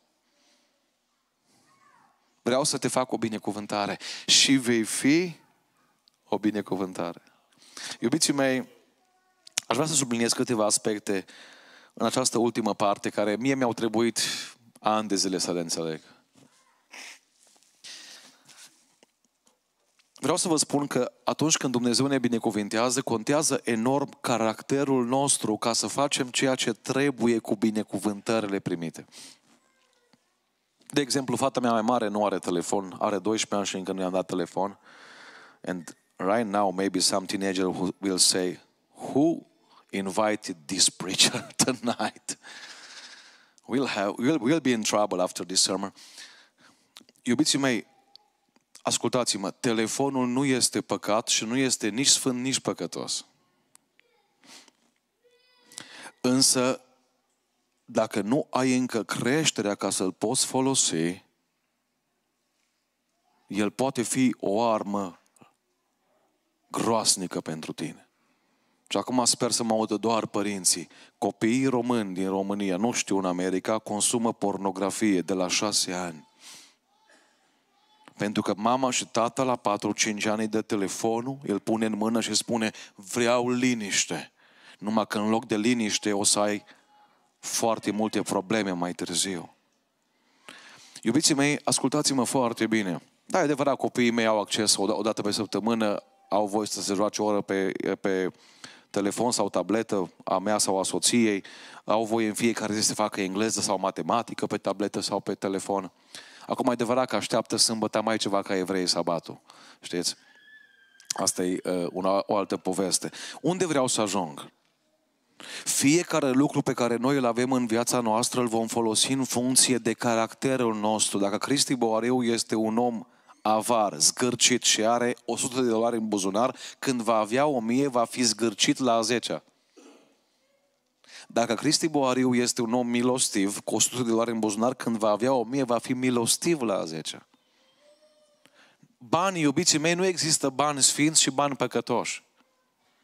Vreau să te fac o binecuvântare și vei fi o binecuvântare. Iubiții mei, aș vrea să subliniez câteva aspecte în această ultimă parte care mie mi-au trebuit ani de zile să le înțeleg. Vreau să vă spun că atunci când Dumnezeu ne binecuvintează, contează enorm caracterul nostru ca să facem ceea ce trebuie cu binecuvântările primite de exemplu, fata mea mai mare nu are telefon, are 12 ani și încă nu i-am dat telefon. And right now, maybe some teenager who will say, who invited this preacher tonight? We'll, have, we'll, we'll be in trouble after this sermon. Iubiții mei, ascultați-mă, telefonul nu este păcat și nu este nici sfânt, nici păcătos. Însă dacă nu ai încă creșterea ca să-l poți folosi, el poate fi o armă groasnică pentru tine. Și acum sper să mă audă doar părinții. Copiii români din România, nu știu în America, consumă pornografie de la șase ani. Pentru că mama și tata la 4-5 ani de telefonul, îl pune în mână și spune vreau liniște. Numai că în loc de liniște o să ai foarte multe probleme mai târziu. Iubiții mei, ascultați-mă foarte bine. Da, e adevărat, copiii mei au acces da, o dată pe săptămână, au voie să se joace o oră pe, pe telefon sau tabletă a mea sau a soției, au voie în fiecare zi să facă engleză sau matematică pe tabletă sau pe telefon. Acum, adevărat că așteaptă sâmbătă mai ceva ca evrei sabatul, știți? Asta e uh, una, o altă poveste. Unde vreau să ajung? Fiecare lucru pe care noi îl avem în viața noastră îl vom folosi în funcție de caracterul nostru. Dacă Cristi Boareu este un om avar, zgârcit și are 100 de dolari în buzunar, când va avea 1000 va fi zgârcit la 10 Dacă Cristi Boariu este un om milostiv, cu 100 de dolari în buzunar, când va avea 1000 va fi milostiv la 10 Banii, iubiții mei, nu există bani sfinți și bani păcătoși.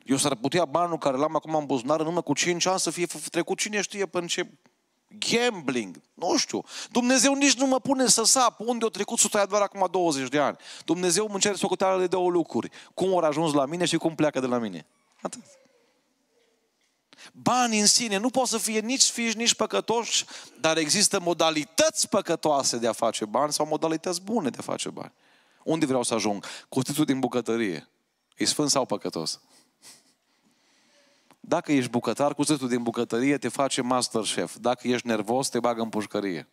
Eu s-ar putea banul care l-am acum în buzunar în urmă cu 5 ani să fie trecut cine știe până ce gambling, nu știu. Dumnezeu nici nu mă pune să sap unde o trecut suta doar acum 20 de ani. Dumnezeu îmi să socoteală de două lucruri. Cum au ajuns la mine și cum pleacă de la mine. Atât. Banii în sine nu pot să fie nici fiși, nici păcătoși, dar există modalități păcătoase de a face bani sau modalități bune de a face bani. Unde vreau să ajung? Cu din bucătărie. E sfânt sau păcătos? Dacă ești bucătar, cu zâtul din bucătărie te face master chef. Dacă ești nervos, te bagă în pușcărie.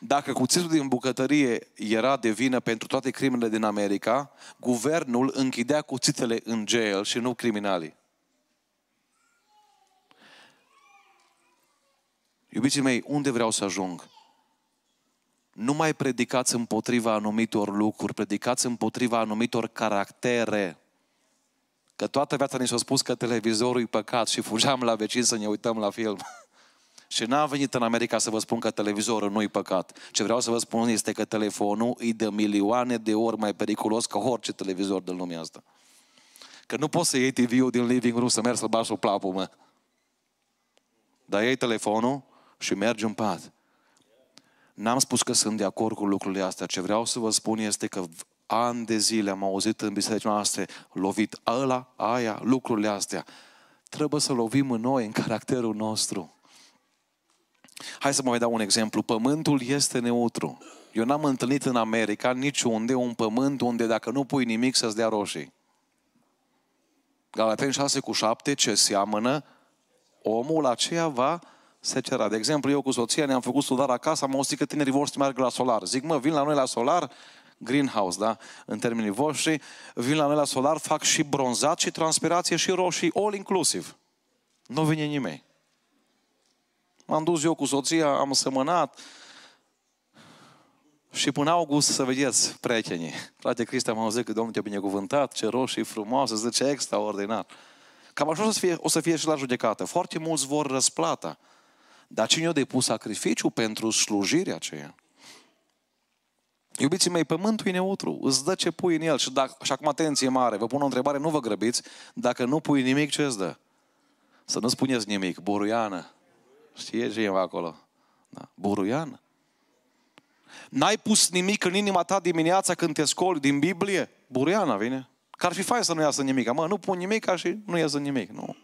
Dacă cuțitul din bucătărie era de vină pentru toate crimele din America, guvernul închidea cuțitele în jail și nu criminalii. Iubiții mei, unde vreau să ajung? Nu mai predicați împotriva anumitor lucruri, predicați împotriva anumitor caractere. Că toată viața ni s-a spus că televizorul e păcat și fugeam la vecin să ne uităm la film. și n-am venit în America să vă spun că televizorul nu e păcat. Ce vreau să vă spun este că telefonul e de milioane de ori mai periculos ca orice televizor din lumea asta. Că nu poți să iei TV-ul din living room să mergi să-l bași plapul, mă. Da. Dar iei telefonul și mergi în pat. N-am spus că sunt de acord cu lucrurile astea. Ce vreau să vă spun este că ani de zile am auzit în biserica noastră, lovit ăla, aia, lucrurile astea. Trebuie să lovim în noi, în caracterul nostru. Hai să mai dau un exemplu. Pământul este neutru. Eu n-am întâlnit în America niciunde un pământ unde dacă nu pui nimic să-ți dea roșii. Galateni 6 cu 7, ce seamănă, omul aceea va se cera. De exemplu, eu cu soția ne-am făcut sudar acasă, am auzit că tinerii vor să meargă la solar. Zic, mă, vin la noi la solar, greenhouse, da? În termenii voștri, vin la noi la solar, fac și bronzat, și transpirație, și roșii, all inclusiv. Nu vine nimeni. M-am dus eu cu soția, am semănat, și până august să vedeți prietenii. Frate Cristi, am auzit că Domnul te-a binecuvântat, ce roșii frumoase, zice extraordinar. Cam așa o să, fie, o să fie și la judecată. Foarte mulți vor răsplata. Dar cine a depus sacrificiu pentru slujirea aceea? Iubiții mei, pământul e neutru, îți dă ce pui în el. Și, dacă, și acum atenție mare, vă pun o întrebare, nu vă grăbiți. Dacă nu pui nimic, ce îți dă? Să nu spuneți nimic. Buruiană. Știe e acolo? Da. Buruiană. N-ai pus nimic în inima ta dimineața când te scoli din Biblie? Buruiana vine. Că ar fi fain să nu iasă nimic. Mă, nu pun nimic și nu iasă nimic. Nu.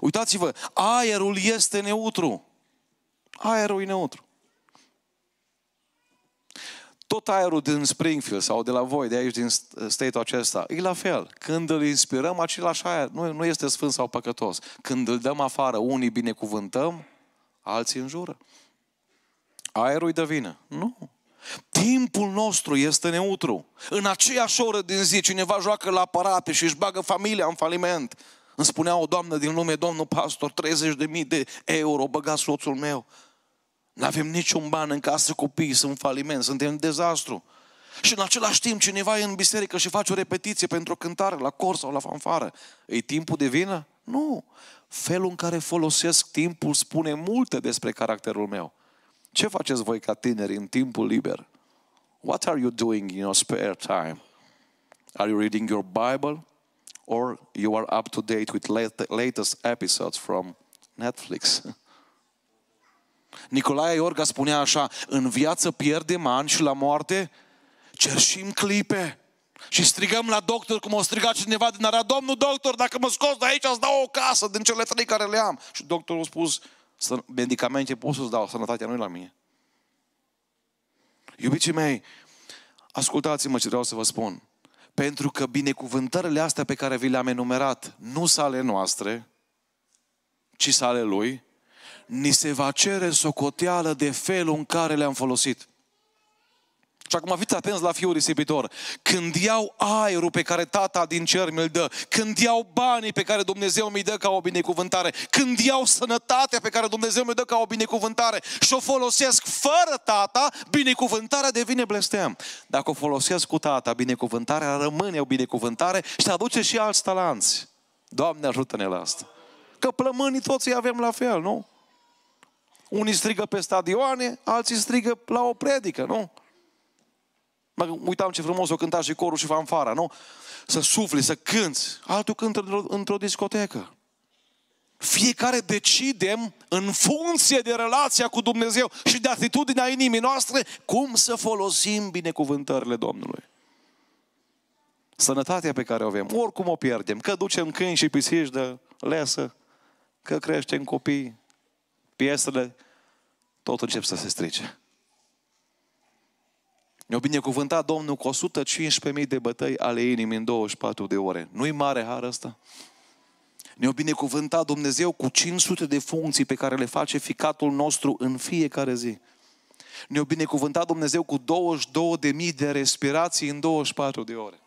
Uitați-vă, aerul este neutru. Aerul e neutru. Tot aerul din Springfield sau de la voi, de aici, din state acesta, e la fel. Când îl inspirăm, același aer nu, nu este sfânt sau păcătos. Când îl dăm afară, unii binecuvântăm, alții înjură. Aerul îi devine. Nu. Timpul nostru este neutru. În aceeași oră din zi, cineva joacă la aparate și își bagă familia în faliment. Îmi spunea o doamnă din lume, domnul pastor, 30.000 de euro băga soțul meu. Nu avem niciun ban în casă, copiii sunt faliment, suntem în dezastru. Și în același timp cineva e în biserică și face o repetiție pentru o cântare la cor sau la fanfară. E timpul de vină? Nu. Felul în care folosesc timpul spune multe despre caracterul meu. Ce faceți voi ca tineri în timpul liber? What are you doing in your spare time? Are you reading your Bible? Or you are up to date with latest episodes from Netflix? Nicolae Iorga spunea așa, în viață pierdem ani și la moarte cerșim clipe. Și strigăm la doctor, cum o striga cineva din ara, domnul doctor, dacă mă scos de aici, îți dau o casă din cele trei care le am. Și doctorul a spus, medicamente pot să-ți dau, sănătatea nu la mine. Iubiții mei, ascultați-mă ce vreau să vă spun. Pentru că binecuvântările astea pe care vi le-am enumerat nu sale noastre, ci sale Lui, ni se va cere socoteală de felul în care le-am folosit. Și acum fiți atenți la fiul risipitor. Când iau aerul pe care tata din cer mi-l dă, când iau banii pe care Dumnezeu mi-i dă ca o binecuvântare, când iau sănătatea pe care Dumnezeu mi-o dă ca o binecuvântare și o folosesc fără tata, binecuvântarea devine blestem. Dacă o folosesc cu tata, binecuvântarea rămâne o binecuvântare și aduce și alți talanți. Doamne ajută-ne la asta. Că plămânii toți îi avem la fel, nu? Unii strigă pe stadioane, alții strigă la o predică, nu? Mă uitam ce frumos o cânta și corul și fanfara, nu? Să sufli, să cânți. Altul cântă într-o, într discotecă. Fiecare decidem în funcție de relația cu Dumnezeu și de atitudinea inimii noastre cum să folosim binecuvântările Domnului. Sănătatea pe care o avem, oricum o pierdem, că ducem câini și pisici de lesă, că creștem copii, piesele, tot încep să se strice. Ne-a binecuvântat Domnul cu 115.000 de bătăi ale inimii în 24 de ore. Nu-i mare har ăsta? Ne-a binecuvântat Dumnezeu cu 500 de funcții pe care le face ficatul nostru în fiecare zi. Ne-a binecuvântat Dumnezeu cu 22.000 de respirații în 24 de ore.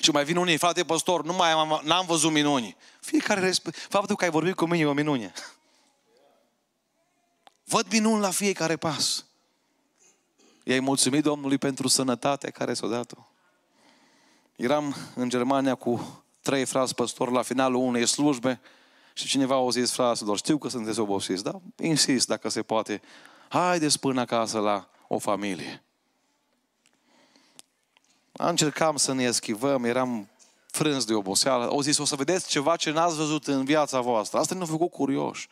Și mai vin unii, frate păstor, nu mai am, n-am văzut minuni. Fiecare resp- Faptul că ai vorbit cu mine e o minune. Văd minuni la fiecare pas. I-ai mulțumit Domnului pentru sănătatea care s-a dat-o. Eram în Germania cu trei frați păstori la finalul unei slujbe și cineva a zis „Doar, știu că sunteți obosiți, dar insist dacă se poate, haideți până acasă la o familie. Încercam să ne eschivăm, eram frâns de oboseală. Au zis, o să vedeți ceva ce n-ați văzut în viața voastră. Asta ne-a făcut curioși.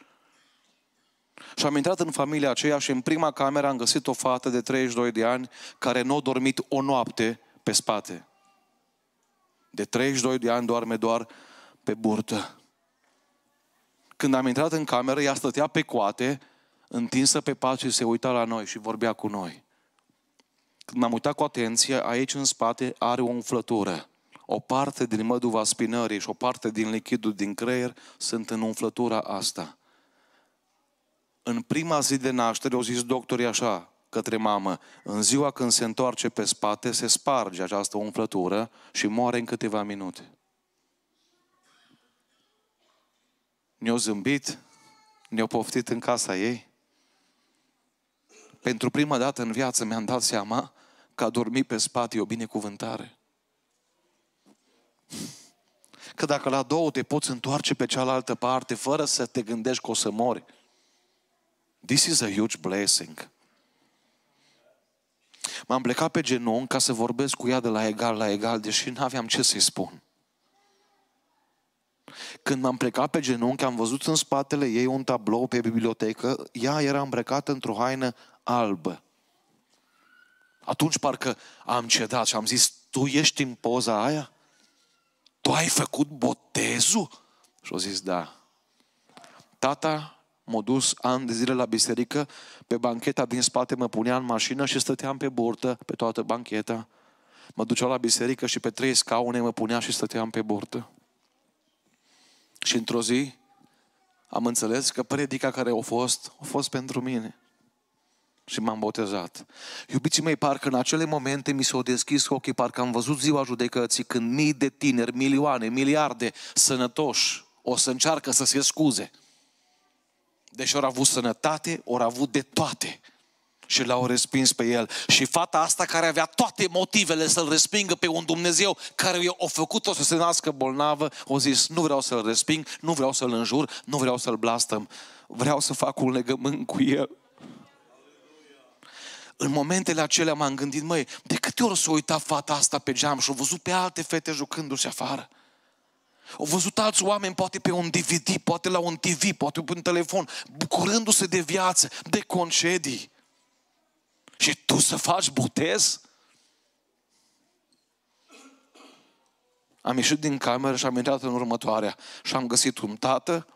Și am intrat în familia aceea și în prima cameră am găsit o fată de 32 de ani care nu a dormit o noapte pe spate. De 32 de ani doarme doar pe burtă. Când am intrat în cameră, ea stătea pe coate, întinsă pe pat și se uita la noi și vorbea cu noi. Când am uitat cu atenție, aici în spate are o umflătură. O parte din măduva spinării și o parte din lichidul din creier sunt în umflătura asta. În prima zi de naștere au zis doctorii așa către mamă, în ziua când se întoarce pe spate, se sparge această umflătură și moare în câteva minute. Ne-au zâmbit, ne-au poftit în casa ei. Pentru prima dată în viață mi-am dat seama că a dormi pe spate e o binecuvântare. Că dacă la două te poți întoarce pe cealaltă parte fără să te gândești că o să mori, This is a huge blessing. M-am plecat pe genunchi ca să vorbesc cu ea de la egal la egal, deși nu aveam ce să-i spun. Când m-am plecat pe genunchi, am văzut în spatele ei un tablou pe bibliotecă. Ea era îmbrăcată într-o haină albă. Atunci parcă am cedat și am zis, tu ești în poza aia? Tu ai făcut botezul? Și au zis, da. Tata M-a dus ani de zile la biserică, pe bancheta din spate mă punea în mașină și stăteam pe burtă, pe toată bancheta. Mă ducea la biserică și pe trei scaune mă punea și stăteam pe burtă. Și într-o zi am înțeles că predica care a fost, a fost pentru mine. Și m-am botezat. Iubiții mei, parcă în acele momente mi s-au deschis ochii, parcă am văzut ziua judecății când mii de tineri, milioane, miliarde sănătoși o să încearcă să se scuze deci ori avut sănătate, ori avut de toate. Și l-au respins pe el. Și fata asta care avea toate motivele să-l respingă pe un Dumnezeu care i-a făcut-o să se nască bolnavă, o zis, nu vreau să-l resping, nu vreau să-l înjur, nu vreau să-l blastăm. Vreau să fac un legământ cu el. În momentele acelea m-am gândit, măi, de câte ori s-a uitat fata asta pe geam și a văzut pe alte fete jucându-se afară? Au văzut alți oameni, poate pe un DVD, poate la un TV, poate pe un telefon, bucurându-se de viață, de concedii. Și tu să faci botez? Am ieșit din cameră și am intrat în următoarea și am găsit un tată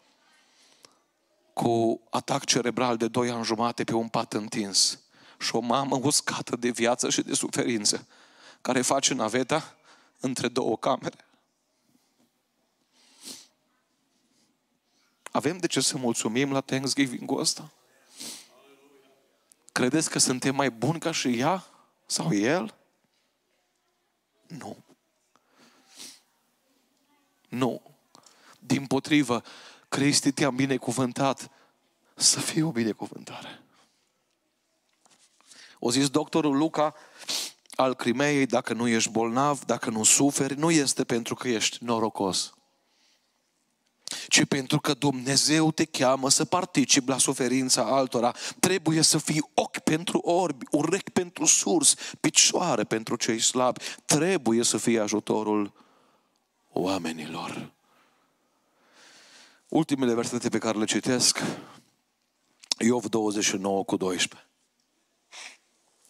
cu atac cerebral de 2 ani jumate pe un pat întins și o mamă uscată de viață și de suferință care face naveta între două camere. Avem de ce să mulțumim la Thanksgiving-ul ăsta? Credeți că suntem mai buni ca și ea sau el? Nu. Nu. Din potrivă, Cristi te-am binecuvântat să fie o binecuvântare. O zis doctorul Luca al Crimeei, dacă nu ești bolnav, dacă nu suferi, nu este pentru că ești norocos ci pentru că Dumnezeu te cheamă să participi la suferința altora. Trebuie să fii ochi pentru orbi, urechi pentru surs, picioare pentru cei slabi. Trebuie să fii ajutorul oamenilor. Ultimele versete pe care le citesc, Iov 29 cu 12.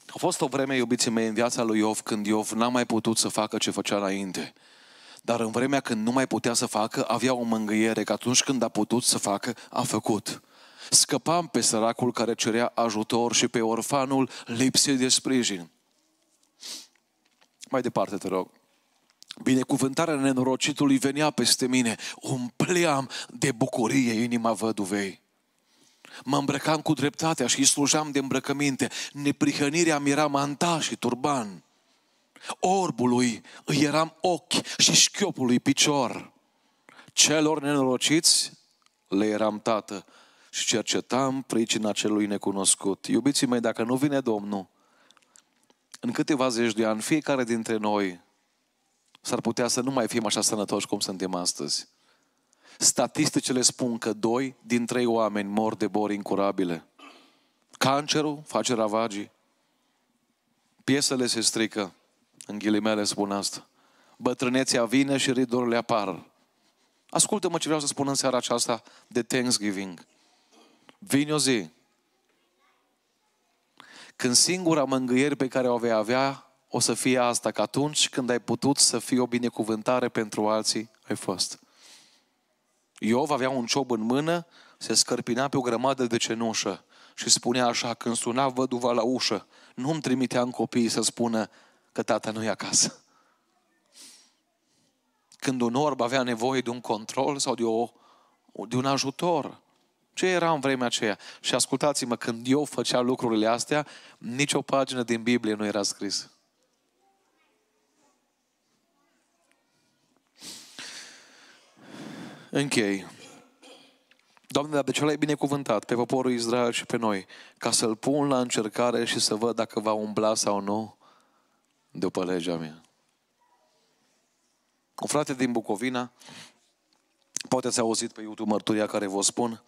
A fost o vreme, iubiții mei, în viața lui Iov, când Iov n-a mai putut să facă ce făcea înainte. Dar în vremea când nu mai putea să facă, avea o mângâiere că atunci când a putut să facă, a făcut. Scăpam pe săracul care cerea ajutor și pe orfanul lipsit de sprijin. Mai departe, te rog. Binecuvântarea nenorocitului venea peste mine. Umpleam de bucurie inima văduvei. Mă îmbrăcam cu dreptatea și îi slujeam de îmbrăcăminte. Neprihănirea mi era manta și turban. Orbului îi eram ochi și șchiopului picior. Celor nenorociți le eram tată și cercetam pricina celui necunoscut. Iubiții mei, dacă nu vine Domnul, în câteva zeci de ani, fiecare dintre noi s-ar putea să nu mai fim așa sănătoși cum suntem astăzi. Statisticele spun că doi din trei oameni mor de boli incurabile. Cancerul face ravagii. Piesele se strică în ghilimele spun asta. bătrâneția vine și ridurile apar. Ascultă-mă ce vreau să spun în seara aceasta de Thanksgiving. Vine o zi când singura mângâieri pe care o vei avea o să fie asta, că atunci când ai putut să fii o binecuvântare pentru alții, ai fost. Iov avea un ciob în mână, se scărpina pe o grămadă de cenușă și spunea așa, când suna văduva la ușă, nu-mi în copii să spună, că tata nu e acasă. Când un orb avea nevoie de un control sau de, o, de un ajutor. Ce era în vremea aceea? Și ascultați-mă, când eu făcea lucrurile astea, nicio pagină din Biblie nu era scrisă. Închei. Doamne, dar de ce l-ai binecuvântat pe poporul Israel și pe noi? Ca să-l pun la încercare și să văd dacă va umbla sau nu după legea mea. Un frate din Bucovina, poate ați auzit pe YouTube mărturia care vă spun,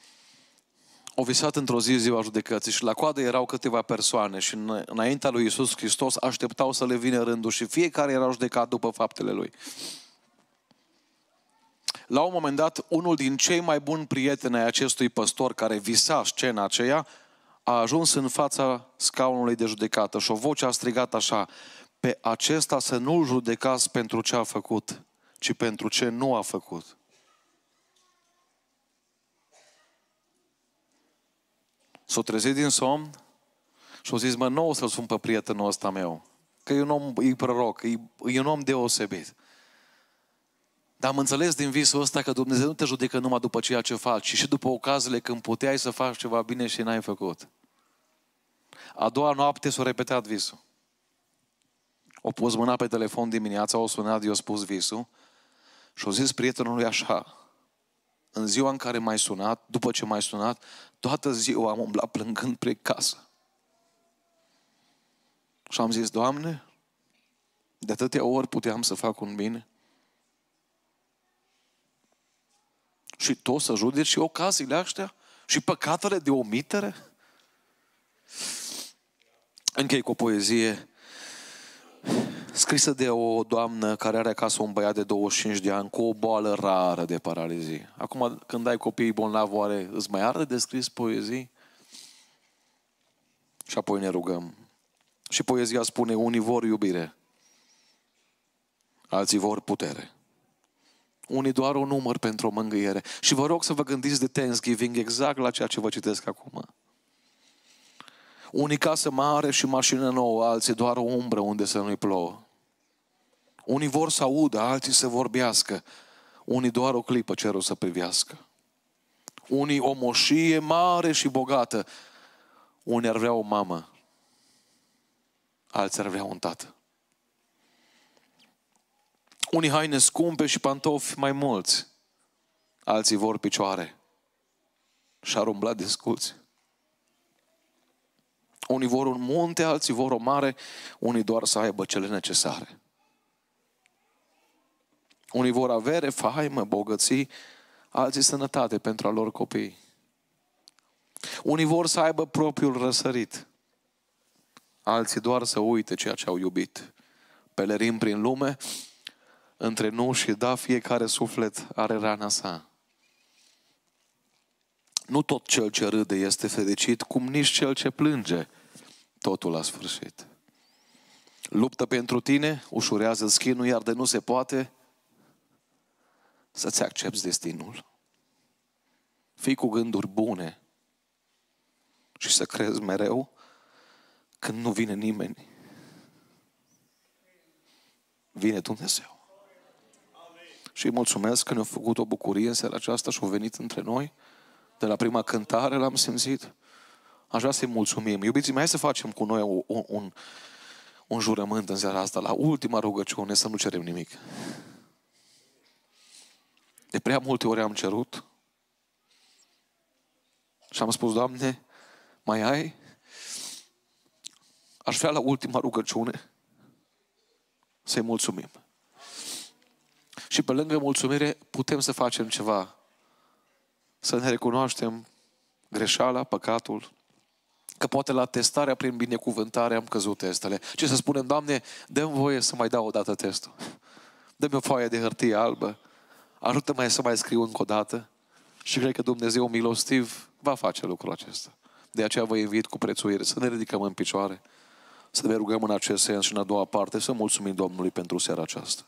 O visat într-o zi ziua judecății și la coadă erau câteva persoane și înaintea lui Isus Hristos așteptau să le vină rândul și fiecare era judecat după faptele lui. La un moment dat, unul din cei mai buni prieteni ai acestui păstor care visa scena aceea, a ajuns în fața scaunului de judecată și o voce a strigat așa, pe acesta să nu-l judecați pentru ce a făcut, ci pentru ce nu a făcut. S-o trezit din somn și-o zis, mă, nu o să-l spun pe prietenul ăsta meu, că e un om, e proroc, e, e un om deosebit. Dar am înțeles din visul ăsta că Dumnezeu nu te judecă numai după ceea ce faci, ci și după ocazile când puteai să faci ceva bine și n-ai făcut. A doua noapte s-a repetat visul. O pus mâna pe telefon dimineața, o sunat, i-a spus visul și o zis prietenului așa, în ziua în care m-ai sunat, după ce m-ai sunat, toată ziua am umblat plângând pe casă. Și am zis, Doamne, de atâtea ori puteam să fac un bine. Și tu să judeci și ocaziile astea și păcatele de omitere? Închei cu o poezie scrisă de o doamnă care are acasă un băiat de 25 de ani cu o boală rară de paralizie. Acum, când ai copiii bolnavi, oare îți mai arde de scris poezii? Și apoi ne rugăm. Și poezia spune, unii vor iubire, alții vor putere. Unii doar un număr pentru o mângâiere. Și vă rog să vă gândiți de Thanksgiving exact la ceea ce vă citesc acum. Unii casă mare și mașină nouă, alții doar o umbră unde să nu-i plouă. Unii vor să audă, alții să vorbească. Unii doar o clipă cerul să privească. Unii o moșie mare și bogată. Unii ar vrea o mamă. Alții ar vrea un tată. Unii haine scumpe și pantofi mai mulți. Alții vor picioare. Și ar umbla desculți. Unii vor un munte, alții vor o mare, unii doar să aibă cele necesare. Unii vor avere, faimă, bogății, alții sănătate pentru a lor copii. Unii vor să aibă propriul răsărit, alții doar să uite ceea ce au iubit. Pelerim prin lume, între nu și da, fiecare suflet are rana sa. Nu tot cel ce râde este fericit, cum nici cel ce plânge. Totul a sfârșit. Luptă pentru tine, ușurează schinul, iar de nu se poate să-ți accepti destinul. Fii cu gânduri bune și să crezi mereu când nu vine nimeni. Vine Dumnezeu. Și îi mulțumesc că ne-a făcut o bucurie în seara aceasta și au venit între noi de la prima cântare l-am simțit. Aș vrea să-i mulțumim. Iubiții mei, hai să facem cu noi un, un, un jurământ în seara asta, la ultima rugăciune, să nu cerem nimic. De prea multe ori am cerut și am spus, Doamne, mai ai? Aș vrea la ultima rugăciune să-i mulțumim. Și pe lângă mulțumire putem să facem ceva să ne recunoaștem greșeala, păcatul, că poate la testarea prin binecuvântare am căzut testele. Ce să spunem, Doamne, dă voie să mai dau o dată testul. Dă-mi o foaie de hârtie albă, ajută-mă să mai scriu încă o dată și cred că Dumnezeu milostiv va face lucrul acesta. De aceea vă invit cu prețuire să ne ridicăm în picioare, să ne rugăm în acest sens și în a doua parte să mulțumim Domnului pentru seara aceasta.